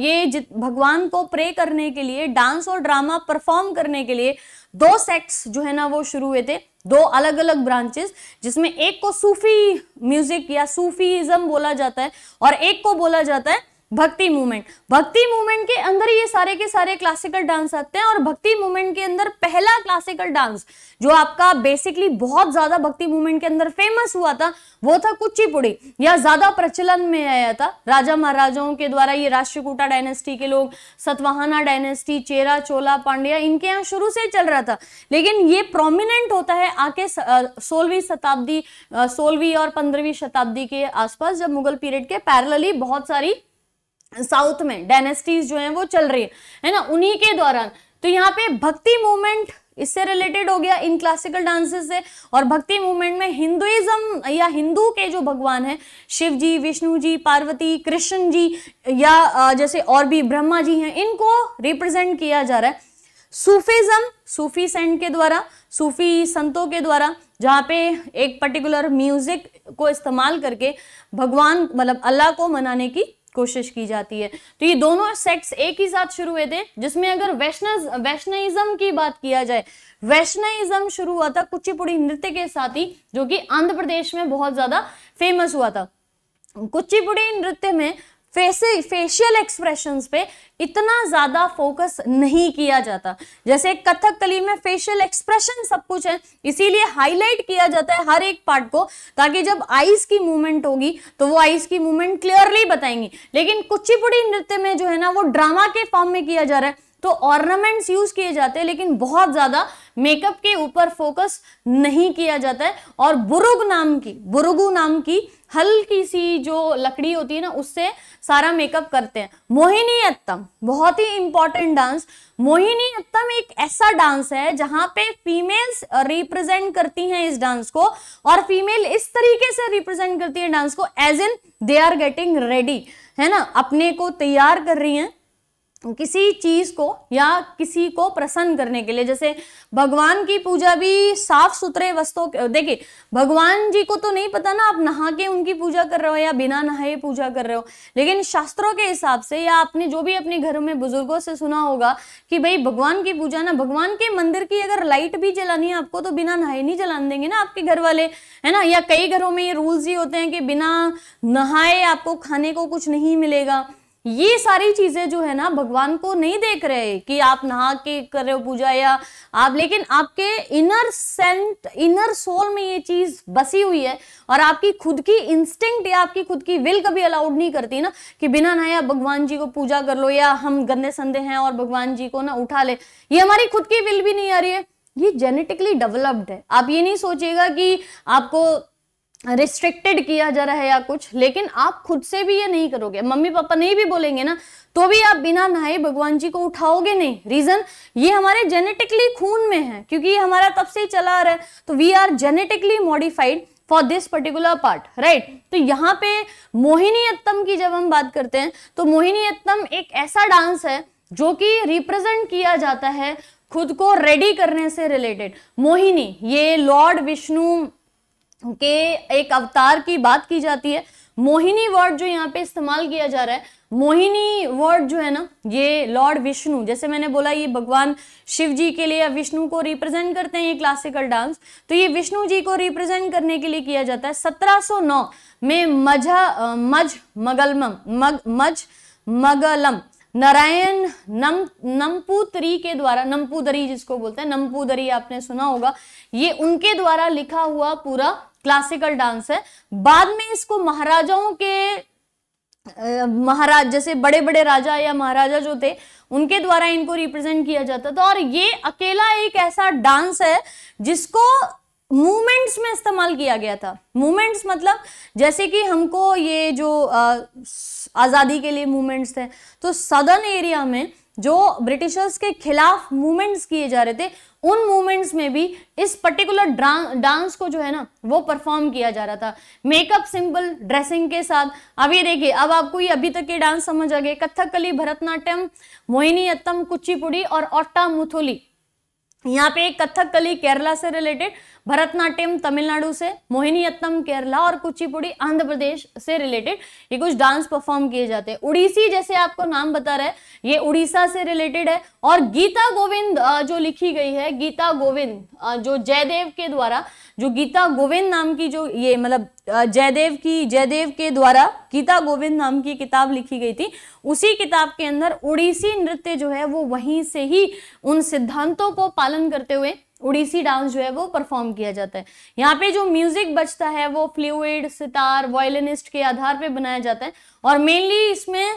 ये भगवान को प्रे करने के लिए डांस और ड्रामा परफॉर्म करने के लिए दो सेक्ट्स जो है ना वो शुरू हुए थे दो अलग अलग ब्रांचेस जिसमें एक को सूफी म्यूजिक या सूफीज्म बोला जाता है और एक को बोला जाता है भक्ति मूवमेंट भक्ति मूवमेंट के अंदर ये सारे के सारे क्लासिकल डांस आते हैं और भक्ति मूवमेंट के अंदर पहला क्लासिकल डांस जो आपका बेसिकली बहुत ज्यादा भक्ति मूवमेंट के अंदर फेमस हुआ था वो था कुचिपुड़ी या ज्यादा प्रचलन में आया था राजा महाराजाओं के द्वारा ये राष्ट्रकूटा डायनेस्टी के लोग सतवाहाना डायनेस्टी चेरा चोला पांड्या इनके यहाँ शुरू से चल रहा था लेकिन ये प्रोमिनेंट होता है आके सोलहवीं शताब्दी सोलहवीं और पंद्रहवीं शताब्दी के आसपास जब मुगल पीरियड के पैरल बहुत सारी साउथ में डायनेस्टीज जो हैं वो चल रही है है ना उन्हीं के दौरान तो यहाँ पे भक्ति मूवमेंट इससे रिलेटेड हो गया इन क्लासिकल डांसेस से और भक्ति मूवमेंट में हिंदुइज्म या हिंदू के जो भगवान हैं शिव जी विष्णु जी पार्वती कृष्ण जी या जैसे और भी ब्रह्मा जी हैं इनको रिप्रेजेंट किया जा रहा है सूफिज्म सूफी सेंट के द्वारा सूफी संतों के द्वारा जहाँ पे एक पर्टिकुलर म्यूजिक को इस्तेमाल करके भगवान मतलब अल्लाह को मनाने की कोशिश की जाती है तो ये दोनों सेक्ट्स एक ही साथ शुरू हुए थे जिसमें अगर वैष्णव वैष्णविज्म की बात किया जाए वैष्णविज्म शुरू हुआ था कुचिपुड़ी नृत्य के साथ ही जो कि आंध्र प्रदेश में बहुत ज्यादा फेमस हुआ था कुचिपुड़ी नृत्य में फेसे फेशियल एक्सप्रेशंस पे इतना ज़्यादा फोकस नहीं किया जाता जैसे कथक कली में फेशियल एक्सप्रेशन सब कुछ है इसीलिए हाईलाइट किया जाता है हर एक पार्ट को ताकि जब आइस की मूवमेंट होगी तो वो आइस की मूवमेंट क्लियरली बताएंगी लेकिन कुचिपुड़ी नृत्य में जो है ना वो ड्रामा के फॉर्म में किया जा रहा है तो ऑर्नामेंट्स यूज किए जाते हैं लेकिन बहुत ज्यादा मेकअप के ऊपर फोकस नहीं किया जाता है और बुरुग नाम की बुरुगु नाम की हल्की सी जो लकड़ी होती है ना उससे सारा मेकअप करते हैं मोहिनी अत्तम बहुत ही इंपॉर्टेंट डांस मोहिनी अत्तम एक ऐसा डांस है जहां पे फीमेल्स रिप्रेजेंट करती हैं इस डांस को और फीमेल इस तरीके से रिप्रेजेंट करती है डांस को as in they are getting ready है ना अपने को तैयार कर रही हैं किसी चीज़ को या किसी को प्रसन्न करने के लिए जैसे भगवान की पूजा भी साफ सुथरे वस्तु देखिए भगवान जी को तो नहीं पता ना आप नहा के उनकी पूजा कर रहे हो या बिना नहाए पूजा कर रहे हो लेकिन शास्त्रों के हिसाब से या आपने जो भी अपने घरों में बुजुर्गों से सुना होगा कि भाई भगवान की पूजा ना भगवान के मंदिर की अगर लाइट भी जलानी है आपको तो बिना नहाए नहीं जलाने देंगे ना आपके घर वाले है ना या कई घरों में ये रूल्स ही होते हैं कि बिना नहाए आपको खाने को कुछ नहीं मिलेगा ये सारी चीजें जो है ना भगवान को नहीं देख रहे कि आप नहा के कर रहे हो पूजा या आप लेकिन आपके इनर सेंट इनर सोल में ये चीज बसी हुई है और आपकी खुद की इंस्टिंक्ट या आपकी खुद की विल कभी अलाउड नहीं करती ना कि बिना नहाया भगवान जी को पूजा कर लो या हम गंदे संदे हैं और भगवान जी को ना उठा ले ये हमारी खुद की विल भी नहीं आ रही है ये जेनेटिकली डेवलप्ड है आप ये नहीं सोचिएगा कि आपको रिस्ट्रिक्टेड किया जा रहा है या कुछ लेकिन आप खुद से भी ये नहीं करोगे मम्मी पापा नहीं भी बोलेंगे ना तो भी आप बिना नहाए भगवान जी को उठाओगे नहीं रीजन ये हमारे जेनेटिकली खून में है क्योंकि ये हमारा तब से चला आ रहा है तो we are genetically modified for this particular part right तो यहाँ पे मोहिनी अत्तम की जब हम बात करते हैं तो मोहिनी अत्तम एक ऐसा डांस है जो कि रिप्रेजेंट किया जाता है खुद को रेडी करने से रिलेटेड मोहिनी ये लॉर्ड विष्णु के एक अवतार की बात की जाती है मोहिनी वर्ड जो यहाँ पे इस्तेमाल किया जा रहा है मोहिनी वर्ड जो है ना ये लॉर्ड विष्णु जैसे मैंने बोला ये भगवान शिव जी के लिए विष्णु को रिप्रेजेंट करते हैं ये क्लासिकल डांस तो ये विष्णु जी को रिप्रेजेंट करने के लिए किया जाता है 1709 में मझा मज मगलम मग मझ मगलम नारायण नम नमपुतरी के द्वारा नम्पूदरी जिसको बोलते हैं नम्पूदरी आपने सुना होगा ये उनके द्वारा लिखा हुआ पूरा क्लासिकल डांस है बाद में इसको महाराजाओं के महाराज जैसे बड़े बड़े राजा या महाराजा जो थे उनके द्वारा इनको रिप्रेजेंट किया जाता था और ये अकेला एक ऐसा डांस है जिसको मूवमेंट्स में इस्तेमाल किया गया था मूवमेंट्स मतलब जैसे कि हमको ये जो आज़ादी के लिए मूवमेंट्स थे तो सदर्न एरिया में जो ब्रिटिशर्स के खिलाफ मूवमेंट्स किए जा रहे थे उन मूवमेंट्स में भी इस पर्टिकुलर डांस को जो है ना वो परफॉर्म किया जा रहा था मेकअप सिंपल ड्रेसिंग के साथ अभी देखिए अब आपको ये अभी तक ये डांस समझ आ गए कथकली भरतनाट्यम मोहिनी अत्तम कुचिपुड़ी और ओट्टा मुथोली यहाँ पे एक कथकली केरला से रिलेटेड भरतनाट्यम तमिलनाडु से मोहिनीअत्तम केरला और कुचिपुड़ी आंध्र प्रदेश से रिलेटेड ये कुछ डांस परफॉर्म किए जाते हैं उड़ीसी जैसे आपको नाम बता रहा है ये उड़ीसा से रिलेटेड है और गीता गोविंद जो लिखी गई है गीता गोविंद जो जयदेव के द्वारा जो गीता गोविंद नाम की जो ये मतलब जयदेव की जयदेव के द्वारा गीता गोविंद नाम की किताब लिखी गई थी उसी किताब के अंदर उड़ीसी नृत्य जो है वो वहीं से ही उन सिद्धांतों को पालन करते हुए उड़ीसी डांस जो है वो परफॉर्म किया जाता है यहाँ पे जो म्यूजिक बचता है वो फ्लूड सितार वायलिनिस्ट के आधार पे बनाया जाता है और मेनली इसमें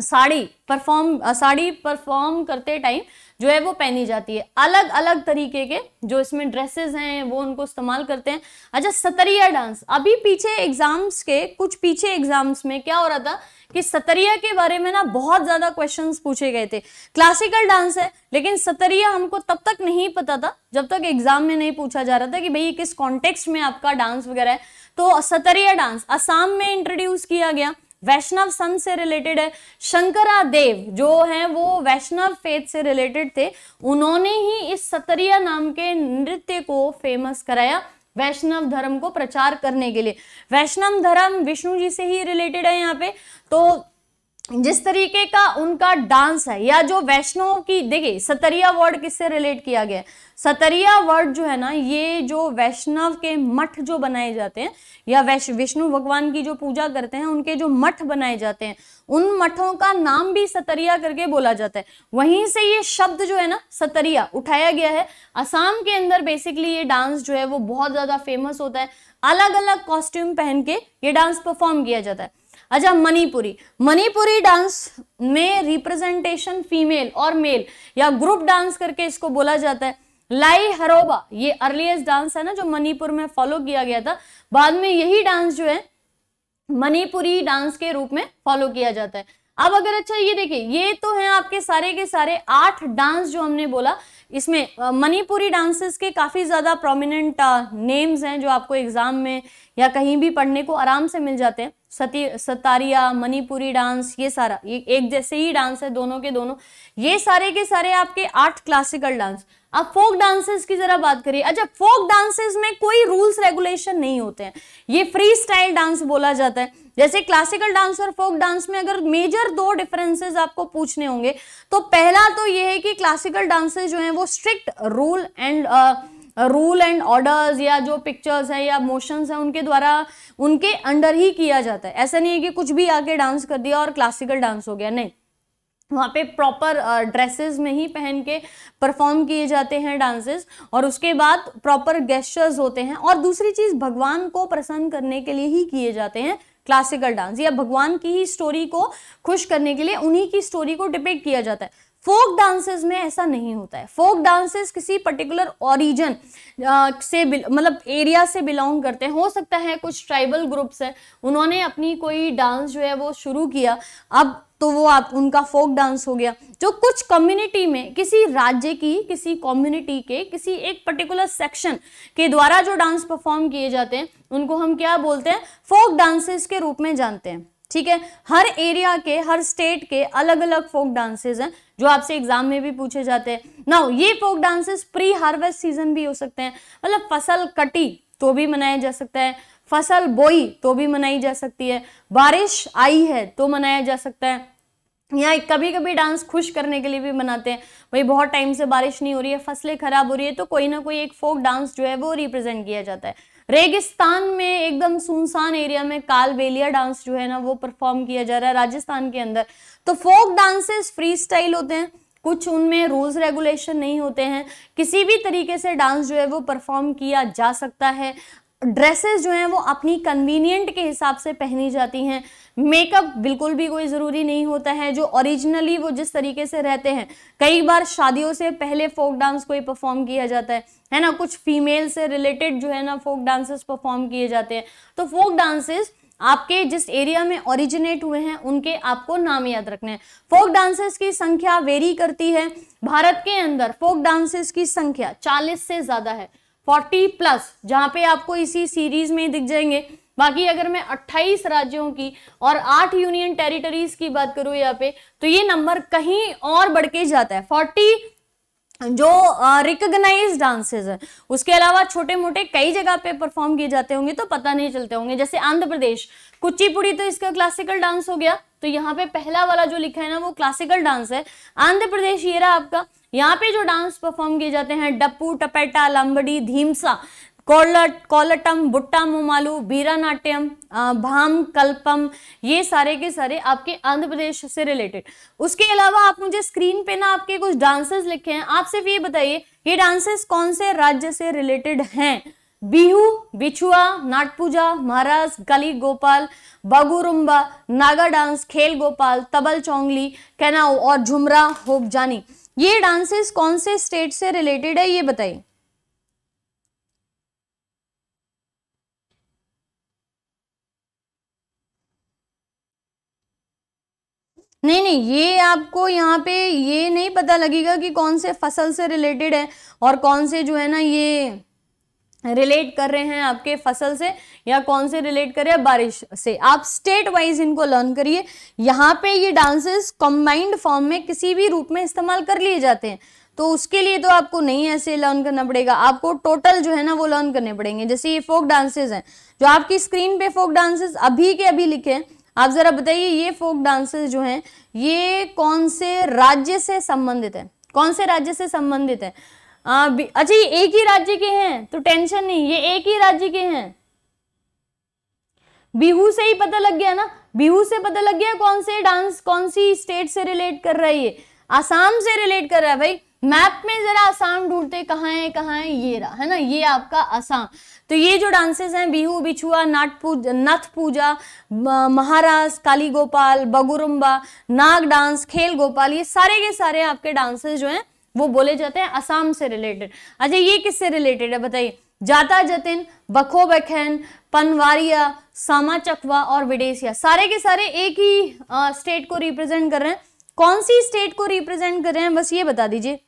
साड़ी परफॉर्म साड़ी परफॉर्म करते टाइम जो है वो पहनी जाती है अलग अलग तरीके के जो इसमें ड्रेसेस हैं वो उनको इस्तेमाल करते हैं अच्छा सतरिया डांस अभी पीछे एग्जाम्स के कुछ पीछे एग्जाम्स में क्या हो रहा था कि सतरिया के बारे में ना बहुत ज्यादा क्वेश्चन पूछे गए थे क्लासिकल डांस है लेकिन सतरिया हमको तब तक नहीं पता था जब तक एग्जाम में नहीं पूछा जा रहा था कि भाई किस कॉन्टेक्स्ट में आपका डांस वगैरह है तो सतरिया डांस असम में इंट्रोड्यूस किया गया वैष्णव संत से रिलेटेड है शंकरा देव जो हैं वो वैष्णव फेथ से रिलेटेड थे उन्होंने ही इस सतरिया नाम के नृत्य को फेमस कराया वैष्णव धर्म को प्रचार करने के लिए वैष्णव धर्म विष्णु जी से ही रिलेटेड है यहाँ पे तो जिस तरीके का उनका डांस है या जो वैष्णव की देखिए सतरिया वर्ड किससे रिलेट किया गया है सतरिया वर्ड जो है ना ये जो वैष्णव के मठ जो बनाए जाते हैं या वैश्व विष्णु भगवान की जो पूजा करते हैं उनके जो मठ बनाए जाते हैं उन मठों का नाम भी सतरिया करके बोला जाता है वहीं से ये शब्द जो है ना सतरिया उठाया गया है असम के अंदर बेसिकली ये डांस जो है वो बहुत ज़्यादा फेमस होता है अलग अलग कॉस्ट्यूम पहन के ये डांस परफॉर्म किया जाता है अच्छा मणिपुरी मणिपुरी डांस में रिप्रेजेंटेशन फीमेल और मेल या ग्रुप डांस करके इसको बोला जाता है लाई हरोबा ये अर्लीस्ट डांस है ना जो मणिपुर में फॉलो किया गया था बाद में यही डांस जो है मणिपुरी डांस के रूप में फॉलो किया जाता है अब अगर अच्छा ये देखिए ये तो हैं आपके सारे के सारे आठ डांस जो हमने बोला इसमें मणिपुरी डांसेस के काफ़ी ज़्यादा प्रोमिनेंट नेम्स हैं जो आपको एग्जाम में या कहीं भी पढ़ने को आराम से मिल जाते हैं सती सतारिया मणिपुरी डांस ये सारा ये एक जैसे ही डांस है दोनों के दोनों ये सारे के सारे आपके आठ क्लासिकल डांस अब फोक डांसेस की जरा बात करिए अच्छा फोक डांसेस में कोई रूल्स रेगुलेशन नहीं होते हैं ये फ्री स्टाइल डांस बोला जाता है जैसे क्लासिकल डांस और फोक डांस में अगर मेजर दो डिफरेंसेस आपको पूछने होंगे तो पहला तो ये है कि क्लासिकल डांसेस जो हैं वो strict rule and rule and orders या जो पिक्चर्स हैं या मोशंस हैं उनके द्वारा उनके अंडर ही किया जाता है ऐसा नहीं है कि कुछ भी आके डांस कर दिया और क्लासिकल डांस हो गया नहीं वहाँ पे प्रॉपर ड्रेसेस में ही पहन के परफॉर्म किए जाते हैं डांसेस और उसके बाद प्रॉपर गेस्टर्स होते हैं और दूसरी चीज़ भगवान को प्रसन्न करने के लिए ही किए जाते हैं क्लासिकल डांस या भगवान की ही स्टोरी को खुश करने के लिए उन्हीं की स्टोरी को डिपेक्ट किया जाता है फोक डांसेस में ऐसा नहीं होता है फोक डांसेस किसी पर्टिकुलर ओरिजन से मतलब एरिया से बिलोंग करते हैं हो सकता है कुछ ट्राइबल ग्रुप्स है उन्होंने अपनी कोई डांस जो है वो शुरू किया अब तो वो आप उनका फोक डांस हो गया जो कुछ कम्युनिटी में किसी राज्य की किसी कम्युनिटी के किसी एक पर्टिकुलर सेक्शन के द्वारा जो डांस परफॉर्म किए जाते हैं उनको हम क्या बोलते हैं फोक डांसेस के रूप में जानते हैं ठीक है हर एरिया के हर स्टेट के अलग अलग फोक डांसेस हैं जो आपसे एग्जाम में भी पूछे जाते हैं ना ये folk dances pre harvest season भी हो सकते हैं मतलब फसल कटी तो भी मनाया जा सकता है फसल बोई तो भी मनाई जा सकती है बारिश आई है तो मनाया जा सकता है या कभी कभी डांस खुश करने के लिए भी मनाते हैं भाई बहुत टाइम से बारिश नहीं हो रही है फसलें खराब हो रही है तो कोई ना कोई एक फोक डांस जो है वो रिप्रेजेंट किया जाता है रेगिस्तान में एकदम सुनसान एरिया में कालबेलिया डांस जो है ना वो परफॉर्म किया जा रहा है राजस्थान के अंदर तो फोक डांसेस फ्री स्टाइल होते हैं कुछ उनमें रूल्स रेगुलेशन नहीं होते हैं किसी भी तरीके से डांस जो है वो परफॉर्म किया जा सकता है ड्रेसेस जो हैं वो अपनी कन्वीनियंट के हिसाब से पहनी जाती हैं मेकअप बिल्कुल भी कोई ज़रूरी नहीं होता है जो ओरिजिनली वो जिस तरीके से रहते हैं कई बार शादियों से पहले फोक डांस कोई परफॉर्म किया जाता है है ना कुछ फीमेल से रिलेटेड जो है ना फोक डांसेस परफॉर्म किए जाते हैं तो फोक डांसेस आपके जिस एरिया में ओरिजिनेट हुए हैं उनके आपको नाम याद रखने हैं फोक डांसेस की संख्या वेरी करती है भारत के अंदर फोक डांसेस की संख्या 40 से ज़्यादा है फोर्टी प्लस जहाँ पे आपको इसी सीरीज में दिख जाएंगे बाकी अगर मैं 28 राज्यों की और 8 यूनियन टेरिटरीज की बात करूं यहाँ पे तो ये नंबर कहीं और बढ़ के जाता है 40 जो रिकग्नाइज डांसेस है उसके अलावा छोटे मोटे कई जगह पे परफॉर्म किए जाते होंगे तो पता नहीं चलते होंगे जैसे आंध्र प्रदेश कुचिपुड़ी तो इसका क्लासिकल डांस हो गया तो यहाँ पे पहला वाला जो लिखा है ना वो क्लासिकल डांस है आंध्र प्रदेश ये रहा आपका यहाँ पे जो डांस परफॉर्म किए जाते हैं डप्पू टपेटा लंबड़ी धीमसा कोलट कोलटम बुट्टा मोमालू बीरा नाट्यम भाम कल्पम ये सारे के सारे आपके आंध्र प्रदेश से रिलेटेड उसके अलावा आप मुझे स्क्रीन पे ना आपके कुछ डांसेस लिखे हैं आप सिर्फ ये बताइए ये डांसेस कौन से राज्य से रिलेटेड हैं बिहू बिछुआ नाटपूजा महाराज गली गोपाल बगुरुम्बा नागा डांस खेल गोपाल तबल चौंगली कैनाओ और झुमरा होगजानी जानी ये डांसेस कौन से स्टेट से रिलेटेड है ये बताइए नहीं नहीं ये आपको यहाँ पे ये नहीं पता लगेगा कि कौन से फसल से रिलेटेड है और कौन से जो है ना ये रिलेट कर रहे हैं आपके फसल से या कौन से रिलेट कर रहे हैं बारिश से आप स्टेट वाइज इनको लर्न करिए यहाँ पे ये डांसेस कंबाइंड फॉर्म में किसी भी रूप में इस्तेमाल कर लिए जाते हैं तो उसके लिए तो आपको नहीं ऐसे लर्न करना पड़ेगा आपको टोटल जो है ना वो लर्न करने पड़ेंगे जैसे ये फोक डांसेस हैं जो आपकी स्क्रीन पे फोक डांसेस अभी के अभी लिखे हैं आप ज़रा बताइए ये फोक डांसेस जो हैं ये कौन से राज्य से संबंधित है कौन से राज्य से संबंधित है आ, हाँ, अच्छा ये एक ही राज्य के हैं तो टेंशन नहीं ये एक ही राज्य के हैं बिहू से ही पता लग गया ना बिहू से पता लग गया कौन से डांस कौन सी स्टेट से रिलेट कर रहा है ये आसाम से रिलेट कर रहा है भाई मैप में जरा आसाम ढूंढते कहाँ है कहाँ है ये रहा है ना ये आपका आसाम तो ये जो डांसेस हैं बिहू बिछुआ नाट पूजा नथ पूजा महाराज काली गोपाल बगुरुम्बा नाग डांस खेल गोपाल ये सारे के सारे आपके डांसेस जो हैं वो बोले जाते हैं असम से रिलेटेड अच्छा ये किससे रिलेटेड है बताइए जाता जतिन बखो बखन पनवारिया सामा चकवा और विडेसिया सारे के सारे एक ही आ, स्टेट को रिप्रेजेंट कर रहे हैं कौन सी स्टेट को रिप्रेजेंट कर रहे हैं बस ये बता दीजिए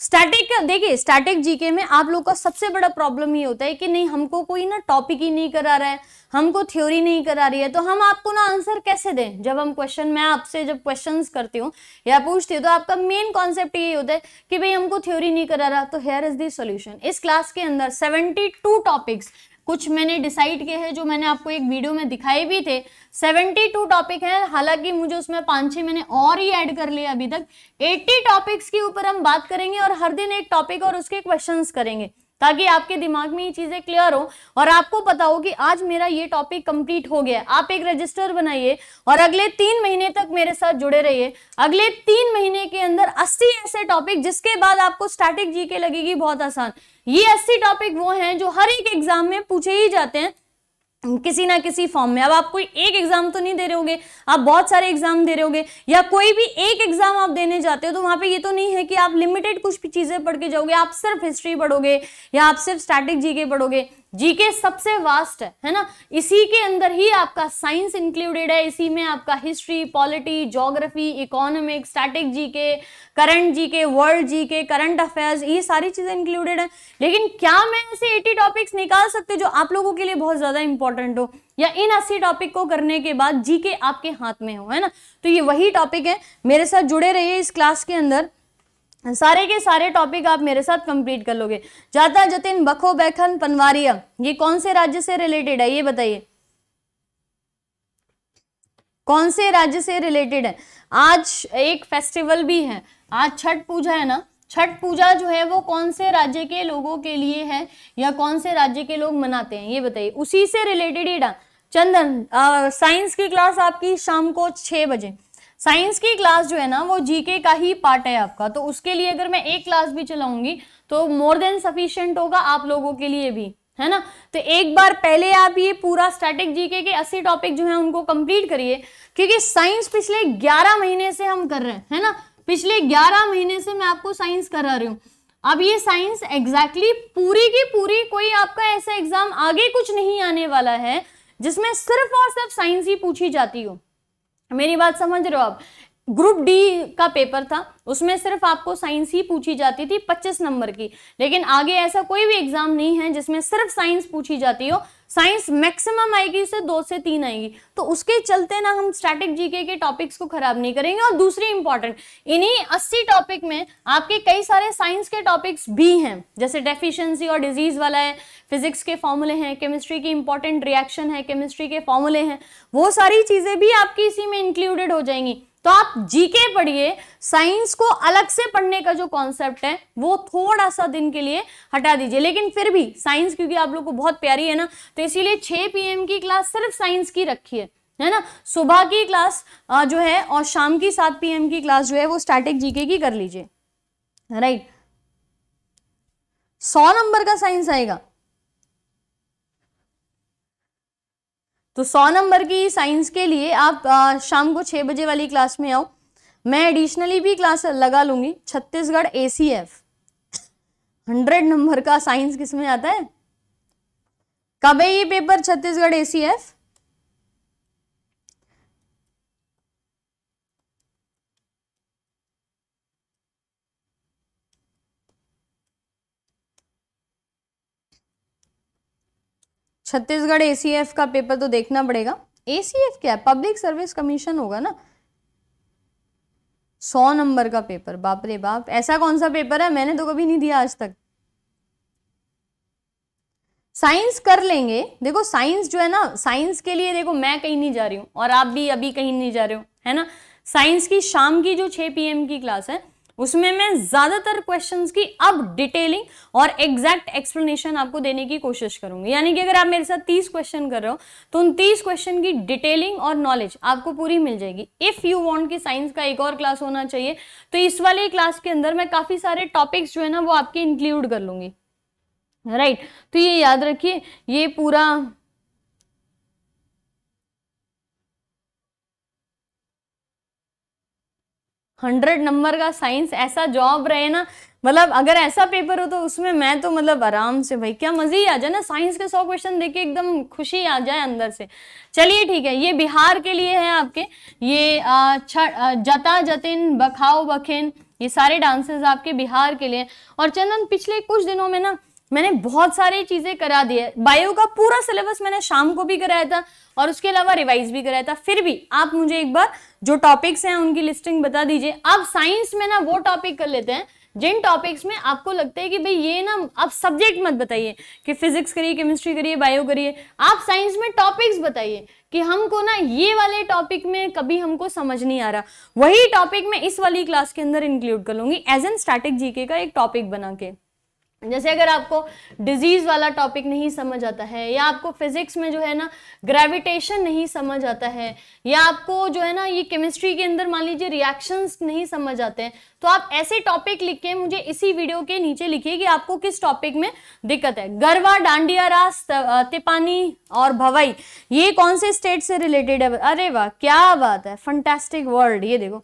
स्टैटिक देखिए स्टैटिक जीके में आप लोग का सबसे बड़ा प्रॉब्लम ये होता है कि नहीं हमको कोई ना टॉपिक ही नहीं करा रहा है हमको थ्योरी नहीं करा रही है तो हम आपको ना आंसर कैसे दें जब हम क्वेश्चन मैं आपसे जब क्वेश्चंस करती हूँ या पूछती हूँ तो आपका मेन कॉन्सेप्ट ये होता है कि भाई हमको थ्योरी नहीं करा रहा तो हेयर इज दी सोल्यूशन इस क्लास के अंदर सेवेंटी टू टॉपिक्स कुछ मैंने डिसाइड किए हैं जो मैंने आपको एक वीडियो में दिखाए भी थे 72 टॉपिक है हालांकि मुझे उसमें पाँच छः मैंने और ही ऐड कर लिया अभी तक 80 टॉपिक्स के ऊपर हम बात करेंगे और हर दिन एक टॉपिक और उसके क्वेश्चंस करेंगे ताकि आपके दिमाग में ये चीज़ें क्लियर हो और आपको पता हो कि आज मेरा ये टॉपिक कंप्लीट हो गया आप एक रजिस्टर बनाइए और अगले तीन महीने तक मेरे साथ जुड़े रहिए अगले तीन महीने के अंदर अस्सी ऐसे टॉपिक जिसके बाद आपको स्टैटिक जीके के लगेगी बहुत आसान ये अस्सी टॉपिक वो हैं जो हर एक एग्जाम में पूछे ही जाते हैं किसी ना किसी फॉर्म में अब आप कोई एक एग्जाम तो नहीं दे रहे होंगे आप बहुत सारे एग्जाम दे रहे होंगे या कोई भी एक एग्जाम आप देने जाते हो तो वहां पे ये तो नहीं है कि आप लिमिटेड कुछ भी चीज़ें पढ़ के जाओगे आप सिर्फ हिस्ट्री पढ़ोगे या आप सिर्फ स्टैटिक जीके के पढ़ोगे जीके सबसे वास्ट है है ना इसी के अंदर ही आपका साइंस इंक्लूडेड है इसी में आपका history polity geography economic static GK current GK world GK current affairs ये सारी चीजें इंक्लूडेड है लेकिन क्या मैं ऐसे एटी टॉपिक्स निकाल सकती हूँ जो आप लोगों के लिए बहुत ज्यादा इंपॉर्टेंट हो या इन अस्सी टॉपिक को करने के बाद जीके आपके हाथ में हो है ना तो ये वही टॉपिक है मेरे साथ जुड़े रहिए इस क्लास के अंदर सारे के सारे टॉपिक आप मेरे साथ कंप्लीट कर लोगे जाता जतिन बखो बैखन पनवारिया ये कौन से राज्य से रिलेटेड है ये बताइए कौन से राज्य से रिलेटेड है आज एक फेस्टिवल भी है आज छठ पूजा है ना छठ पूजा जो है वो कौन से राज्य के लोगों के लिए है या कौन से राज्य के लोग मनाते हैं ये बताइए उसी से रिलेटेड ही डा चंदन साइंस की क्लास आपकी शाम को छह बजे साइंस की क्लास जो है ना वो जीके का ही पार्ट है आपका तो उसके लिए अगर मैं एक क्लास भी चलाऊंगी तो मोर देन सफिशियंट होगा आप लोगों के लिए भी है ना तो एक बार पहले आप ये पूरा स्टैटिक जीके के अस्सी टॉपिक जो है उनको कंप्लीट करिए क्योंकि साइंस पिछले ग्यारह महीने से हम कर रहे हैं है ना पिछले ग्यारह महीने से मैं आपको साइंस करा रही हूँ अब ये साइंस एग्जैक्टली पूरी की पूरी कोई आपका ऐसा एग्जाम आगे कुछ नहीं आने वाला है जिसमें सिर्फ और सिर्फ साइंस ही पूछी जाती हो मेरी बात समझ रहे हो आप ग्रुप डी का पेपर था उसमें सिर्फ आपको साइंस ही पूछी जाती थी 25 नंबर की लेकिन आगे ऐसा कोई भी एग्जाम नहीं है जिसमें सिर्फ साइंस पूछी जाती हो साइंस मैक्सिमम आएगी उसे दो से तीन आएगी तो उसके चलते ना हम स्टैटिक जीके के टॉपिक्स को खराब नहीं करेंगे और दूसरी इंपॉर्टेंट इन्हीं अस्सी टॉपिक में आपके कई सारे साइंस के टॉपिक्स भी हैं जैसे डेफिशिएंसी और डिजीज वाला है फिजिक्स के फॉर्मूले हैं केमिस्ट्री की इंपॉर्टेंट रिएक्शन है केमिस्ट्री के फॉर्मूले हैं वो सारी चीज़ें भी आपकी इसी में इंक्लूडेड हो जाएंगी तो आप जीके पढ़िए साइंस को अलग से पढ़ने का जो कॉन्सेप्ट है वो थोड़ा सा दिन के लिए हटा दीजिए लेकिन फिर भी साइंस क्योंकि आप लोग को बहुत प्यारी है ना तो इसीलिए 6 पीएम की क्लास सिर्फ साइंस की रखी है है ना सुबह की क्लास जो है और शाम की सात पीएम की क्लास जो है वो स्टैटिक जीके की कर लीजिए राइट सौ नंबर का साइंस आएगा तो सौ नंबर की साइंस के लिए आप आ, शाम को छः बजे वाली क्लास में आओ मैं एडिशनली भी क्लास लगा लूँगी Chhattisgarh A C F hundred number का साइंस किस में आता है कब है ये paper Chhattisgarh A C F Chhattisgarh ACF का पेपर तो देखना पड़ेगा एसीएफ क्या है पब्लिक सर्विस कमीशन होगा ना सौ नंबर का पेपर बाप रे बाप ऐसा कौन सा पेपर है मैंने तो कभी नहीं दिया आज तक साइंस कर लेंगे देखो साइंस जो है ना साइंस के लिए देखो मैं कहीं नहीं जा रही हूँ और आप भी अभी कहीं नहीं जा रहे हो है ना साइंस की शाम की जो छः पीएम की क्लास है उसमें मैं ज़्यादातर क्वेश्चंस की अब डिटेलिंग और एग्जैक्ट एक्सप्लेनेशन आपको देने की कोशिश करूंगी यानी कि अगर आप मेरे साथ तीस क्वेश्चन कर रहे हो तो उन तीस क्वेश्चन की डिटेलिंग और नॉलेज आपको पूरी मिल जाएगी इफ़ यू वॉन्ट की साइंस का एक और क्लास होना चाहिए तो इस वाले क्लास के अंदर मैं काफ़ी सारे टॉपिक्स जो है ना वो आपके इंक्लूड कर लूंगी राइट right. तो ये याद रखिए ये पूरा हंड्रेड नंबर का साइंस ऐसा जॉब रहे ना मतलब अगर ऐसा पेपर हो तो उसमें मैं तो मतलब आराम से भाई क्या मज़े ही आ जाए ना साइंस के सौ क्वेश्चन देखे एकदम खुशी आ जाए अंदर से चलिए ठीक है ये बिहार के लिए है आपके ये जता जतिन बखाओ बखेन ये सारे डांसेस आपके बिहार के लिए और चंदन पिछले कुछ दिनों में ना मैंने बहुत सारी चीज़ें करा दी है बायो का पूरा सिलेबस मैंने शाम को भी कराया था और उसके अलावा रिवाइज भी कराया था फिर भी आप मुझे एक बार जो टॉपिक्स हैं उनकी लिस्टिंग बता दीजिए आप साइंस में ना वो टॉपिक कर लेते हैं जिन टॉपिक्स में आपको लगता है कि भाई ये ना आप सब्जेक्ट मत बताइए कि फिजिक्स करिए केमिस्ट्री करिए बायो करिए आप साइंस में टॉपिक्स बताइए कि हमको ना ये वाले टॉपिक में कभी हमको समझ नहीं आ रहा वही टॉपिक मैं इस वाली क्लास के अंदर इंक्लूड कर लूंगी एज एन स्टैटिक जीके का एक टॉपिक बना के जैसे अगर आपको डिजीज़ वाला टॉपिक नहीं समझ आता है या आपको फिजिक्स में जो है ना ग्रेविटेशन नहीं समझ आता है या आपको जो है ना ये केमिस्ट्री के अंदर मान लीजिए रिएक्शंस नहीं समझ आते हैं तो आप ऐसे टॉपिक लिख के मुझे इसी वीडियो के नीचे लिखिए कि आपको किस टॉपिक में दिक्कत है गरवा डांडिया रास तिपानी और भवाई ये कौन से स्टेट से रिलेटेड है अरे वाह क्या बात है फंटेस्टिक वर्ल्ड ये देखो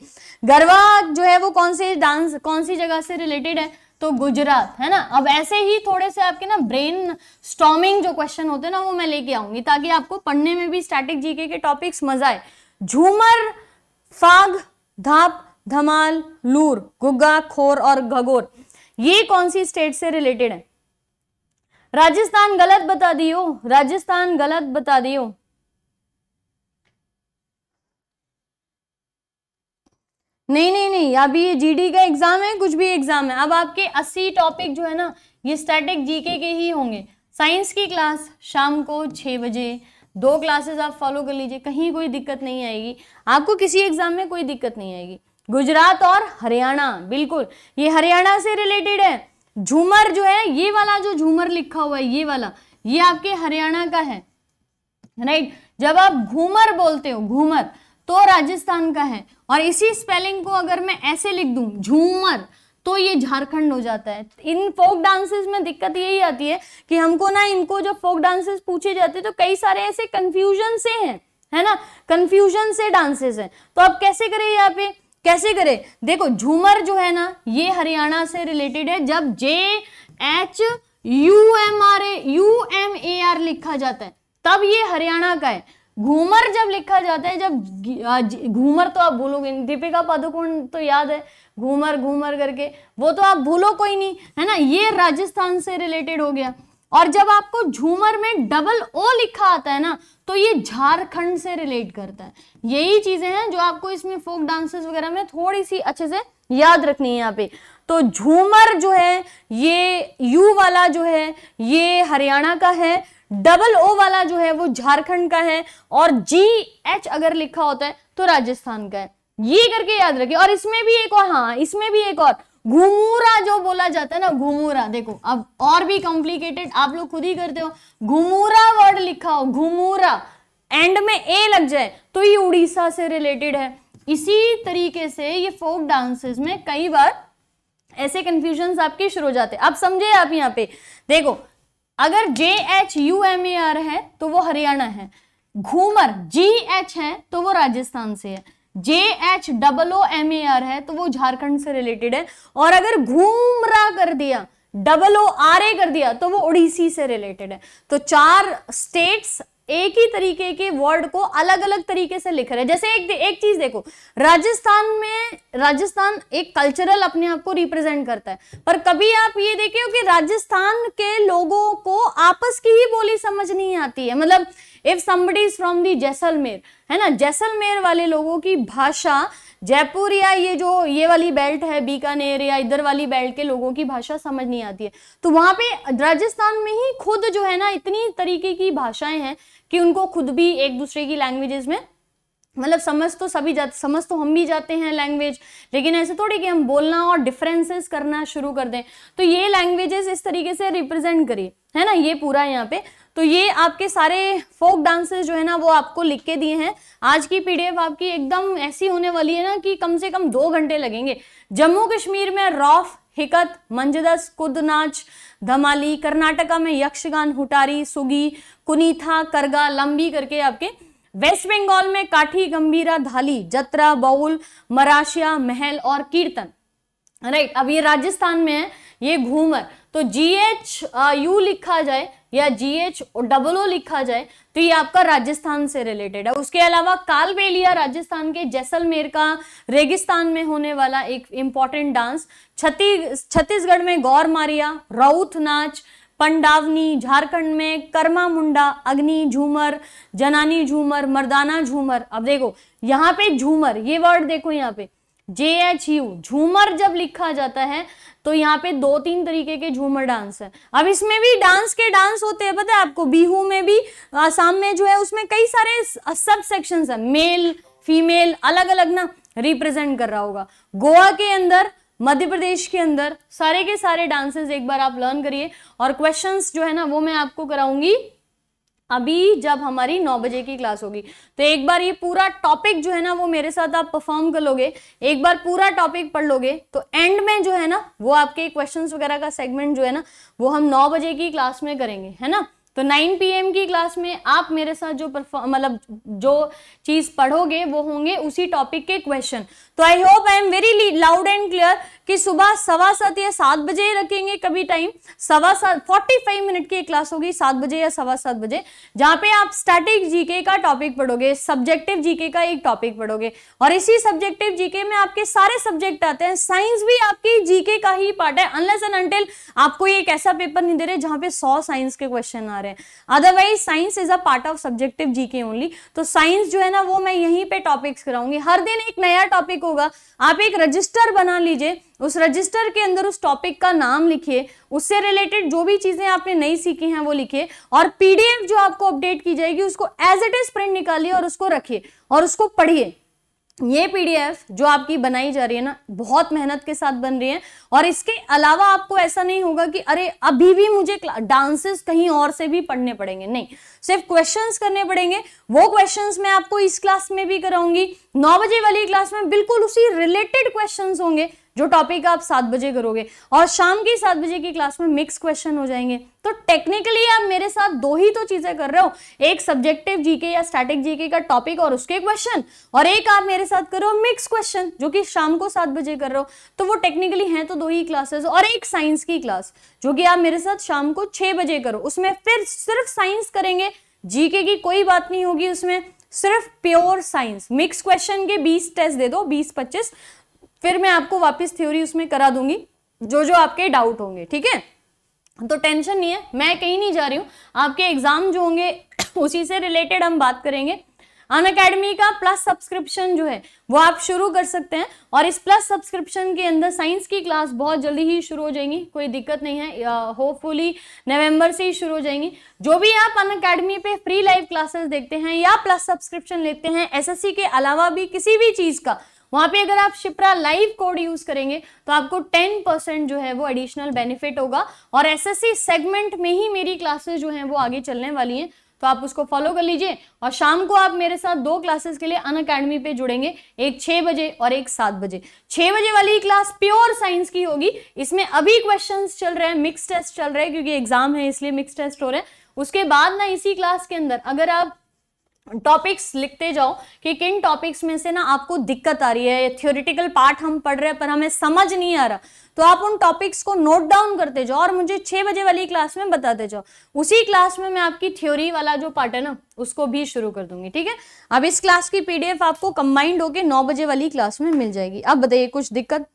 गरवा जो है वो कौन से डांस कौन सी जगह से रिलेटेड है तो गुजरात है ना अब ऐसे ही थोड़े से आपके ना ब्रेन स्टॉमिंग जो क्वेश्चन होते हैं ना वो मैं लेके आऊंगी ताकि आपको पढ़ने में भी स्टैटिक जीके के टॉपिक्स मजा आए झूमर फाग धाप धमाल लूर गुग्गा खोर और घगोर ये कौन सी स्टेट से रिलेटेड है राजस्थान गलत बता दियो राजस्थान गलत बता दियो नहीं नहीं नहीं अभी ये जीडी का एग्ज़ाम है कुछ भी एग्ज़ाम है अब आपके अस्सी टॉपिक जो है ना ये स्टैटिक जीके के ही होंगे साइंस की क्लास शाम को छः बजे दो क्लासेस आप फॉलो कर लीजिए कहीं कोई दिक्कत नहीं आएगी आपको किसी एग्ज़ाम में कोई दिक्कत नहीं आएगी गुजरात और हरियाणा बिल्कुल ये हरियाणा से रिलेटेड है झूमर जो है ये वाला जो झूमर लिखा हुआ है ये वाला ये आपके हरियाणा का है राइट जब आप घूमर बोलते हो घूमर तो राजस्थान का है और इसी स्पेलिंग को अगर मैं ऐसे लिख दूं झूमर तो ये झारखंड हो जाता है इन फोक डांसेस में दिक्कत यही आती है कि हमको ना इनको जो फोक डांसेस पूछे जाते हैं तो कई सारे ऐसे कंफ्यूजन से हैं है ना कंफ्यूजन से डांसेस हैं तो आप कैसे करें यहाँ पे कैसे करें देखो झूमर जो है ना ये हरियाणा से रिलेटेड है जब J H U M R A U M A R लिखा जाता है तब ये हरियाणा का है घूमर जब लिखा जाता है जब घूमर तो आप भूलोगे नहीं दीपिका पादुकोण तो याद है घूमर घूमर करके वो तो आप भूलो कोई नहीं है ना ये राजस्थान से रिलेटेड हो गया और जब आपको झूमर में डबल ओ लिखा आता है ना तो ये झारखंड से रिलेट करता है यही चीजें हैं जो आपको इसमें फोक डांसेस वगैरह में थोड़ी सी अच्छे से याद रखनी है यहाँ पे तो झूमर जो है ये यू वाला जो है ये हरियाणा का है डबल ओ वाला जो है वो झारखंड का है और जी एच अगर लिखा होता है तो राजस्थान का है ये करके याद रखिए और इसमें भी एक और हाँ इसमें भी एक और घुमूरा जो बोला जाता है ना घुमूरा देखो अब और भी कॉम्प्लिकेटेड आप लोग खुद ही करते हो घुमूरा वर्ड लिखा हो घुमूरा एंड में ए लग जाए तो ये उड़ीसा से रिलेटेड है इसी तरीके से ये फोक डांसेस में कई बार ऐसे कंफ्यूजन आपके शुरू हो जाते आप समझे आप यहाँ पे देखो अगर J H U M A R है तो वो हरियाणा है घूमर जी एच है तो वो राजस्थान से है J H double O M A R है तो वो झारखंड से रिलेटेड है और अगर घूमरा कर दिया डबल ओ आर ए कर दिया तो वो उड़ीसी से रिलेटेड है तो चार स्टेट्स एक ही तरीके के वर्ड को अलग अलग तरीके से लिख रहे हैं जैसे एक एक चीज देखो राजस्थान में राजस्थान एक कल्चरल अपने आप को रिप्रेजेंट करता है पर कभी आप ये देखे हो कि राजस्थान के लोगों को आपस की ही बोली समझ नहीं आती है मतलब if somebody is from the Jaisalmer है ना जैसलमेर वाले लोगों की भाषा जयपुर या ये जो ये वाली बेल्ट है बीकानेर या इधर वाली बेल्ट के लोगों की भाषा समझ नहीं आती है तो वहाँ पे राजस्थान में ही खुद जो है ना इतनी तरीके की भाषाएं हैं कि उनको खुद भी एक दूसरे की लैंग्वेजेस में मतलब समझ तो सभी जाते समझ तो हम भी जाते हैं लैंग्वेज लेकिन ऐसे थोड़ी कि हम बोलना और डिफरेंसेस करना शुरू कर दें तो ये लैंग्वेजेस इस तरीके से रिप्रेजेंट करिए है ना ये पूरा यहाँ पे तो ये आपके सारे फोक डांसेस जो है ना वो आपको लिख के दिए हैं आज की पीडीएफ आपकी एकदम ऐसी होने वाली है ना कि कम से कम दो घंटे लगेंगे जम्मू कश्मीर में रॉफ हिकत मंजदस कुद नाच धमाली कर्नाटका में यक्षगान हुटारी सुगी कुनीथा करगा लंबी करके आपके वेस्ट बंगाल में काठी गंभीरा धाली जत्रा बाउल मराशिया महल और कीर्तन राइट अब ये राजस्थान में है ये घूमर तो जी एच यू लिखा जाए या जी एच डबल ओ लिखा जाए तो ये आपका राजस्थान से रिलेटेड है उसके अलावा कालबेलिया राजस्थान के जैसलमेर का रेगिस्तान में होने वाला एक इम्पॉर्टेंट डांस छत्तीस छत्तीसगढ़ में गौर मारिया राउत नाच पंडावनी झारखंड में कर्मा मुंडा अग्नि झूमर जनानी झूमर मर्दाना झूमर अब देखो यहाँ पे झूमर ये वर्ड देखो यहाँ पे जे एच यू झूमर जब लिखा जाता है तो यहाँ पे दो तीन तरीके के झूमर डांस है अब इसमें भी डांस के डांस होते हैं पता है आपको बिहू में भी आसाम में जो है उसमें कई सारे सब सेक्शन है मेल फीमेल अलग अलग ना रिप्रेजेंट कर रहा होगा गोवा के अंदर मध्य प्रदेश के अंदर सारे के सारे डांसेस एक बार आप लर्न करिए और क्वेश्चंस जो है ना वो मैं आपको कराऊंगी अभी जब हमारी नौ बजे की क्लास होगी तो एक बार ये पूरा टॉपिक जो है ना वो मेरे साथ आप परफॉर्म कर लोगे एक बार पूरा टॉपिक पढ़ लोगे तो एंड में जो है ना वो आपके क्वेश्चन वगैरह का सेगमेंट जो है ना वो हम नौ बजे की क्लास में करेंगे है ना तो 9 पीएम की क्लास में आप मेरे साथ जो परफॉर्म मतलब जो चीज़ पढ़ोगे वो होंगे उसी टॉपिक के क्वेश्चन तो I hope I am very loud and clear कि सुबह सवा सात या सात बजे रखेंगे कभी टाइम सवा सात फोर्टी फाइव मिनट की क्लास होगी सात बजे या सवा सात बजे जहां पे आप स्टैटिक जीके का टॉपिक पढ़ोगे सब्जेक्टिव जीके का एक टॉपिक पढ़ोगे और इसी सब्जेक्टिव जीके में आपके सारे सब्जेक्ट आते हैं साइंस भी आपकी जीके का ही पार्ट है अनलेस एंड अनटिल आपको एक ऐसा पेपर नहीं दे रहे जहां पे सौ साइंस के क्वेश्चन आ रहे हैं otherwise science is a part of subjective GK only तो साइंस जो है ना वो मैं यहीं पर टॉपिक्स कराऊंगी हर दिन एक नया टॉपिक होगा होगा आप एक रजिस्टर बना लीजिए उस रजिस्टर के अंदर उस टॉपिक का नाम लिखिए उससे रिलेटेड जो भी चीज़ें आपने नई सीखी हैं वो लिखिए और पीडीएफ जो आपको अपडेट की जाएगी उसको एज इट इज़ प्रिंट निकालिए और उसको रखिए और उसको पढ़िए ये पीडीएफ जो आपकी बनाई जा रही है ना बहुत मेहनत के साथ बन रही है और इसके अलावा आपको ऐसा नहीं होगा कि अरे अभी भी मुझे डांसेस कहीं और से भी पढ़ने पड़ेंगे नहीं सिर्फ क्वेश्चंस करने पड़ेंगे वो क्वेश्चंस मैं आपको इस क्लास में भी कराऊंगी नौ बजे वाली क्लास में बिल्कुल उसी रिलेटेड क्वेश्चंस होंगे जो टॉपिक आप सात बजे करोगे और शाम की सात बजे की क्लास में मिक्स क्वेश्चन हो जाएंगे तो टेक्निकली आप मेरे साथ दो ही तो चीजें कर रहे हो एक सब्जेक्टिव जीके या स्टैटिक जीके का टॉपिक और उसके क्वेश्चन और एक आप मेरे साथ कर रहे हो मिक्स क्वेश्चन जो कि शाम को सात बजे कर रहे हो तो वो टेक्निकली है तो दो ही क्लासेस और एक साइंस की क्लास जो कि आप मेरे साथ शाम को छह बजे करो उसमें फिर सिर्फ साइंस करेंगे जीके की कोई बात नहीं होगी उसमें सिर्फ प्योर साइंस मिक्स क्वेश्चन के 20 टेस्ट दे दो 20 25 फिर मैं आपको वापस थ्योरी उसमें करा दूंगी जो जो आपके डाउट होंगे ठीक है तो टेंशन नहीं है मैं कहीं नहीं जा रही हूँ आपके एग्जाम जो होंगे उसी से रिलेटेड हम बात करेंगे अन अकेडमी का प्लस सब्सक्रिप्शन जो है वो आप शुरू कर सकते हैं और इस प्लस सब्सक्रिप्शन के अंदर साइंस की क्लास बहुत जल्दी ही शुरू हो जाएंगी कोई दिक्कत नहीं है होपफुली नवंबर से ही शुरू हो जाएंगी जो भी आप अन अकेडमी पे फ्री लाइव क्लासेस देखते हैं या प्लस सब्सक्रिप्शन लेते हैं एसएससी के अलावा भी किसी भी चीज़ का वहां पे अगर आप शिप्रा लाइव कोड यूज करेंगे तो आपको 10% जो है वो एडिशनल बेनिफिट होगा और एसएससी सेगमेंट में ही मेरी क्लासेस जो है वो आगे चलने वाली हैं तो आप उसको फॉलो कर लीजिए और शाम को आप मेरे साथ दो क्लासेस के लिए अन अकेडमी पे जुड़ेंगे एक छः बजे और एक सात बजे छः बजे वाली क्लास प्योर साइंस की होगी इसमें अभी क्वेश्चंस चल रहे हैं मिक्स टेस्ट चल रहे हैं क्योंकि एग्जाम है इसलिए मिक्स टेस्ट हो रहे हैं उसके बाद ना इसी क्लास के अंदर अगर आप टॉपिक्स लिखते जाओ कि किन टॉपिक्स में से ना आपको दिक्कत आ रही है थ्योरिटिकल पार्ट हम पढ़ रहे हैं पर हमें समझ नहीं आ रहा तो आप उन टॉपिक्स को नोट डाउन करते जाओ और मुझे छह बजे वाली क्लास में बताते जाओ उसी क्लास में मैं आपकी थ्योरी वाला जो पार्ट है ना उसको भी शुरू कर दूंगी ठीक है अब इस क्लास की पीडीएफ आपको कंबाइंड होके नौ बजे वाली क्लास में मिल जाएगी अब बताइए कुछ दिक्कत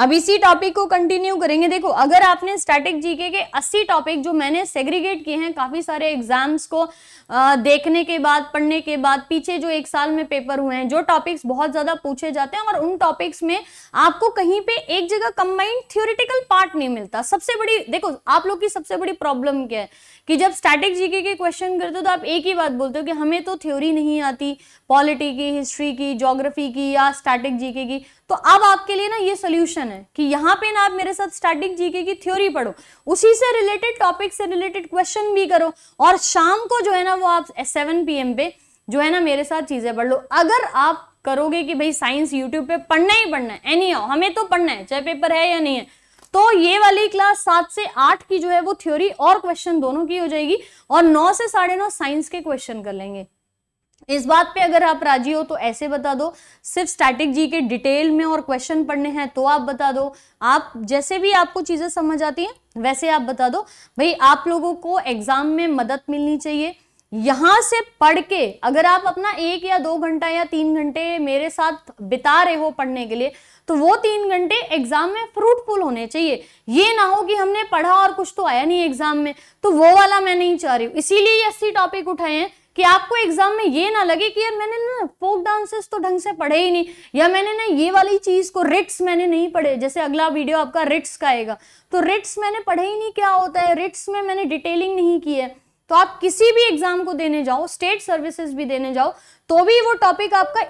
अब इसी टॉपिक को कंटिन्यू करेंगे देखो अगर आपने स्टैटिक जीके के 80 टॉपिक जो मैंने सेग्रीगेट किए हैं काफ़ी सारे एग्जाम्स को आ, देखने के बाद पढ़ने के बाद पीछे जो एक साल में पेपर हुए हैं जो टॉपिक्स बहुत ज़्यादा पूछे जाते हैं और उन टॉपिक्स में आपको कहीं पे एक जगह कंबाइंड थ्योरिटिकल पार्ट नहीं मिलता सबसे बड़ी देखो आप लोग की सबसे बड़ी प्रॉब्लम क्या है कि जब स्टैटिक जीके के क्वेश्चन करते हो तो आप एक ही बात बोलते हो कि हमें तो थ्योरी नहीं आती पॉलिटी की हिस्ट्री की जोग्राफी की या स्टैटिक जीके की तो अब आपके लिए ना ये सोल्यूशन है कि यहाँ पे ना आप मेरे साथ स्टार्टिंग जीके की थ्योरी पढ़ो उसी से रिलेटेड टॉपिक से रिलेटेड क्वेश्चन भी करो और शाम को जो है ना वो आप सेवन पी पे जो है ना मेरे साथ चीज़ें पढ़ लो अगर आप करोगे कि भाई साइंस यूट्यूब पे पढ़ना ही पढ़ना है एनी हमें तो पढ़ना है चाहे पेपर है या नहीं है तो ये वाली क्लास सात से आठ की जो है वो थ्योरी और क्वेश्चन दोनों की हो जाएगी और नौ से साढ़े नौ साइंस के क्वेश्चन कर लेंगे इस बात पे अगर आप राजी हो तो ऐसे बता दो सिर्फ स्टैटिक जी के डिटेल में और क्वेश्चन पढ़ने हैं तो आप बता दो आप जैसे भी आपको चीज़ें समझ आती हैं वैसे आप बता दो भाई आप लोगों को एग्जाम में मदद मिलनी चाहिए यहां से पढ़ के अगर आप अपना एक या दो घंटा या तीन घंटे मेरे साथ बिता रहे हो पढ़ने के लिए तो वो तीन घंटे एग्जाम में फ्रूटफुल होने चाहिए ये ना हो कि हमने पढ़ा और कुछ तो आया नहीं एग्जाम में तो वो वाला मैं नहीं चाह रही हूँ इसीलिए अस्सी टॉपिक उठाए हैं कि आपको एग्जाम में ये ना लगे कि यार मैंने ना फोक डांसेस तो ढंग से पढ़े ही नहीं या मैंने ना ये वाली चीज को रिट्स मैंने नहीं पढ़े जैसे अगला वीडियो आपका रिट्स का आएगा तो रिट्स मैंने पढ़े ही नहीं क्या होता है रिट्स में मैंने डिटेलिंग नहीं की है तो आप किसी भी एग्जाम को देने जाओ स्टेट सर्विसेज भी देने जाओ तो भी वो टॉपिक आपका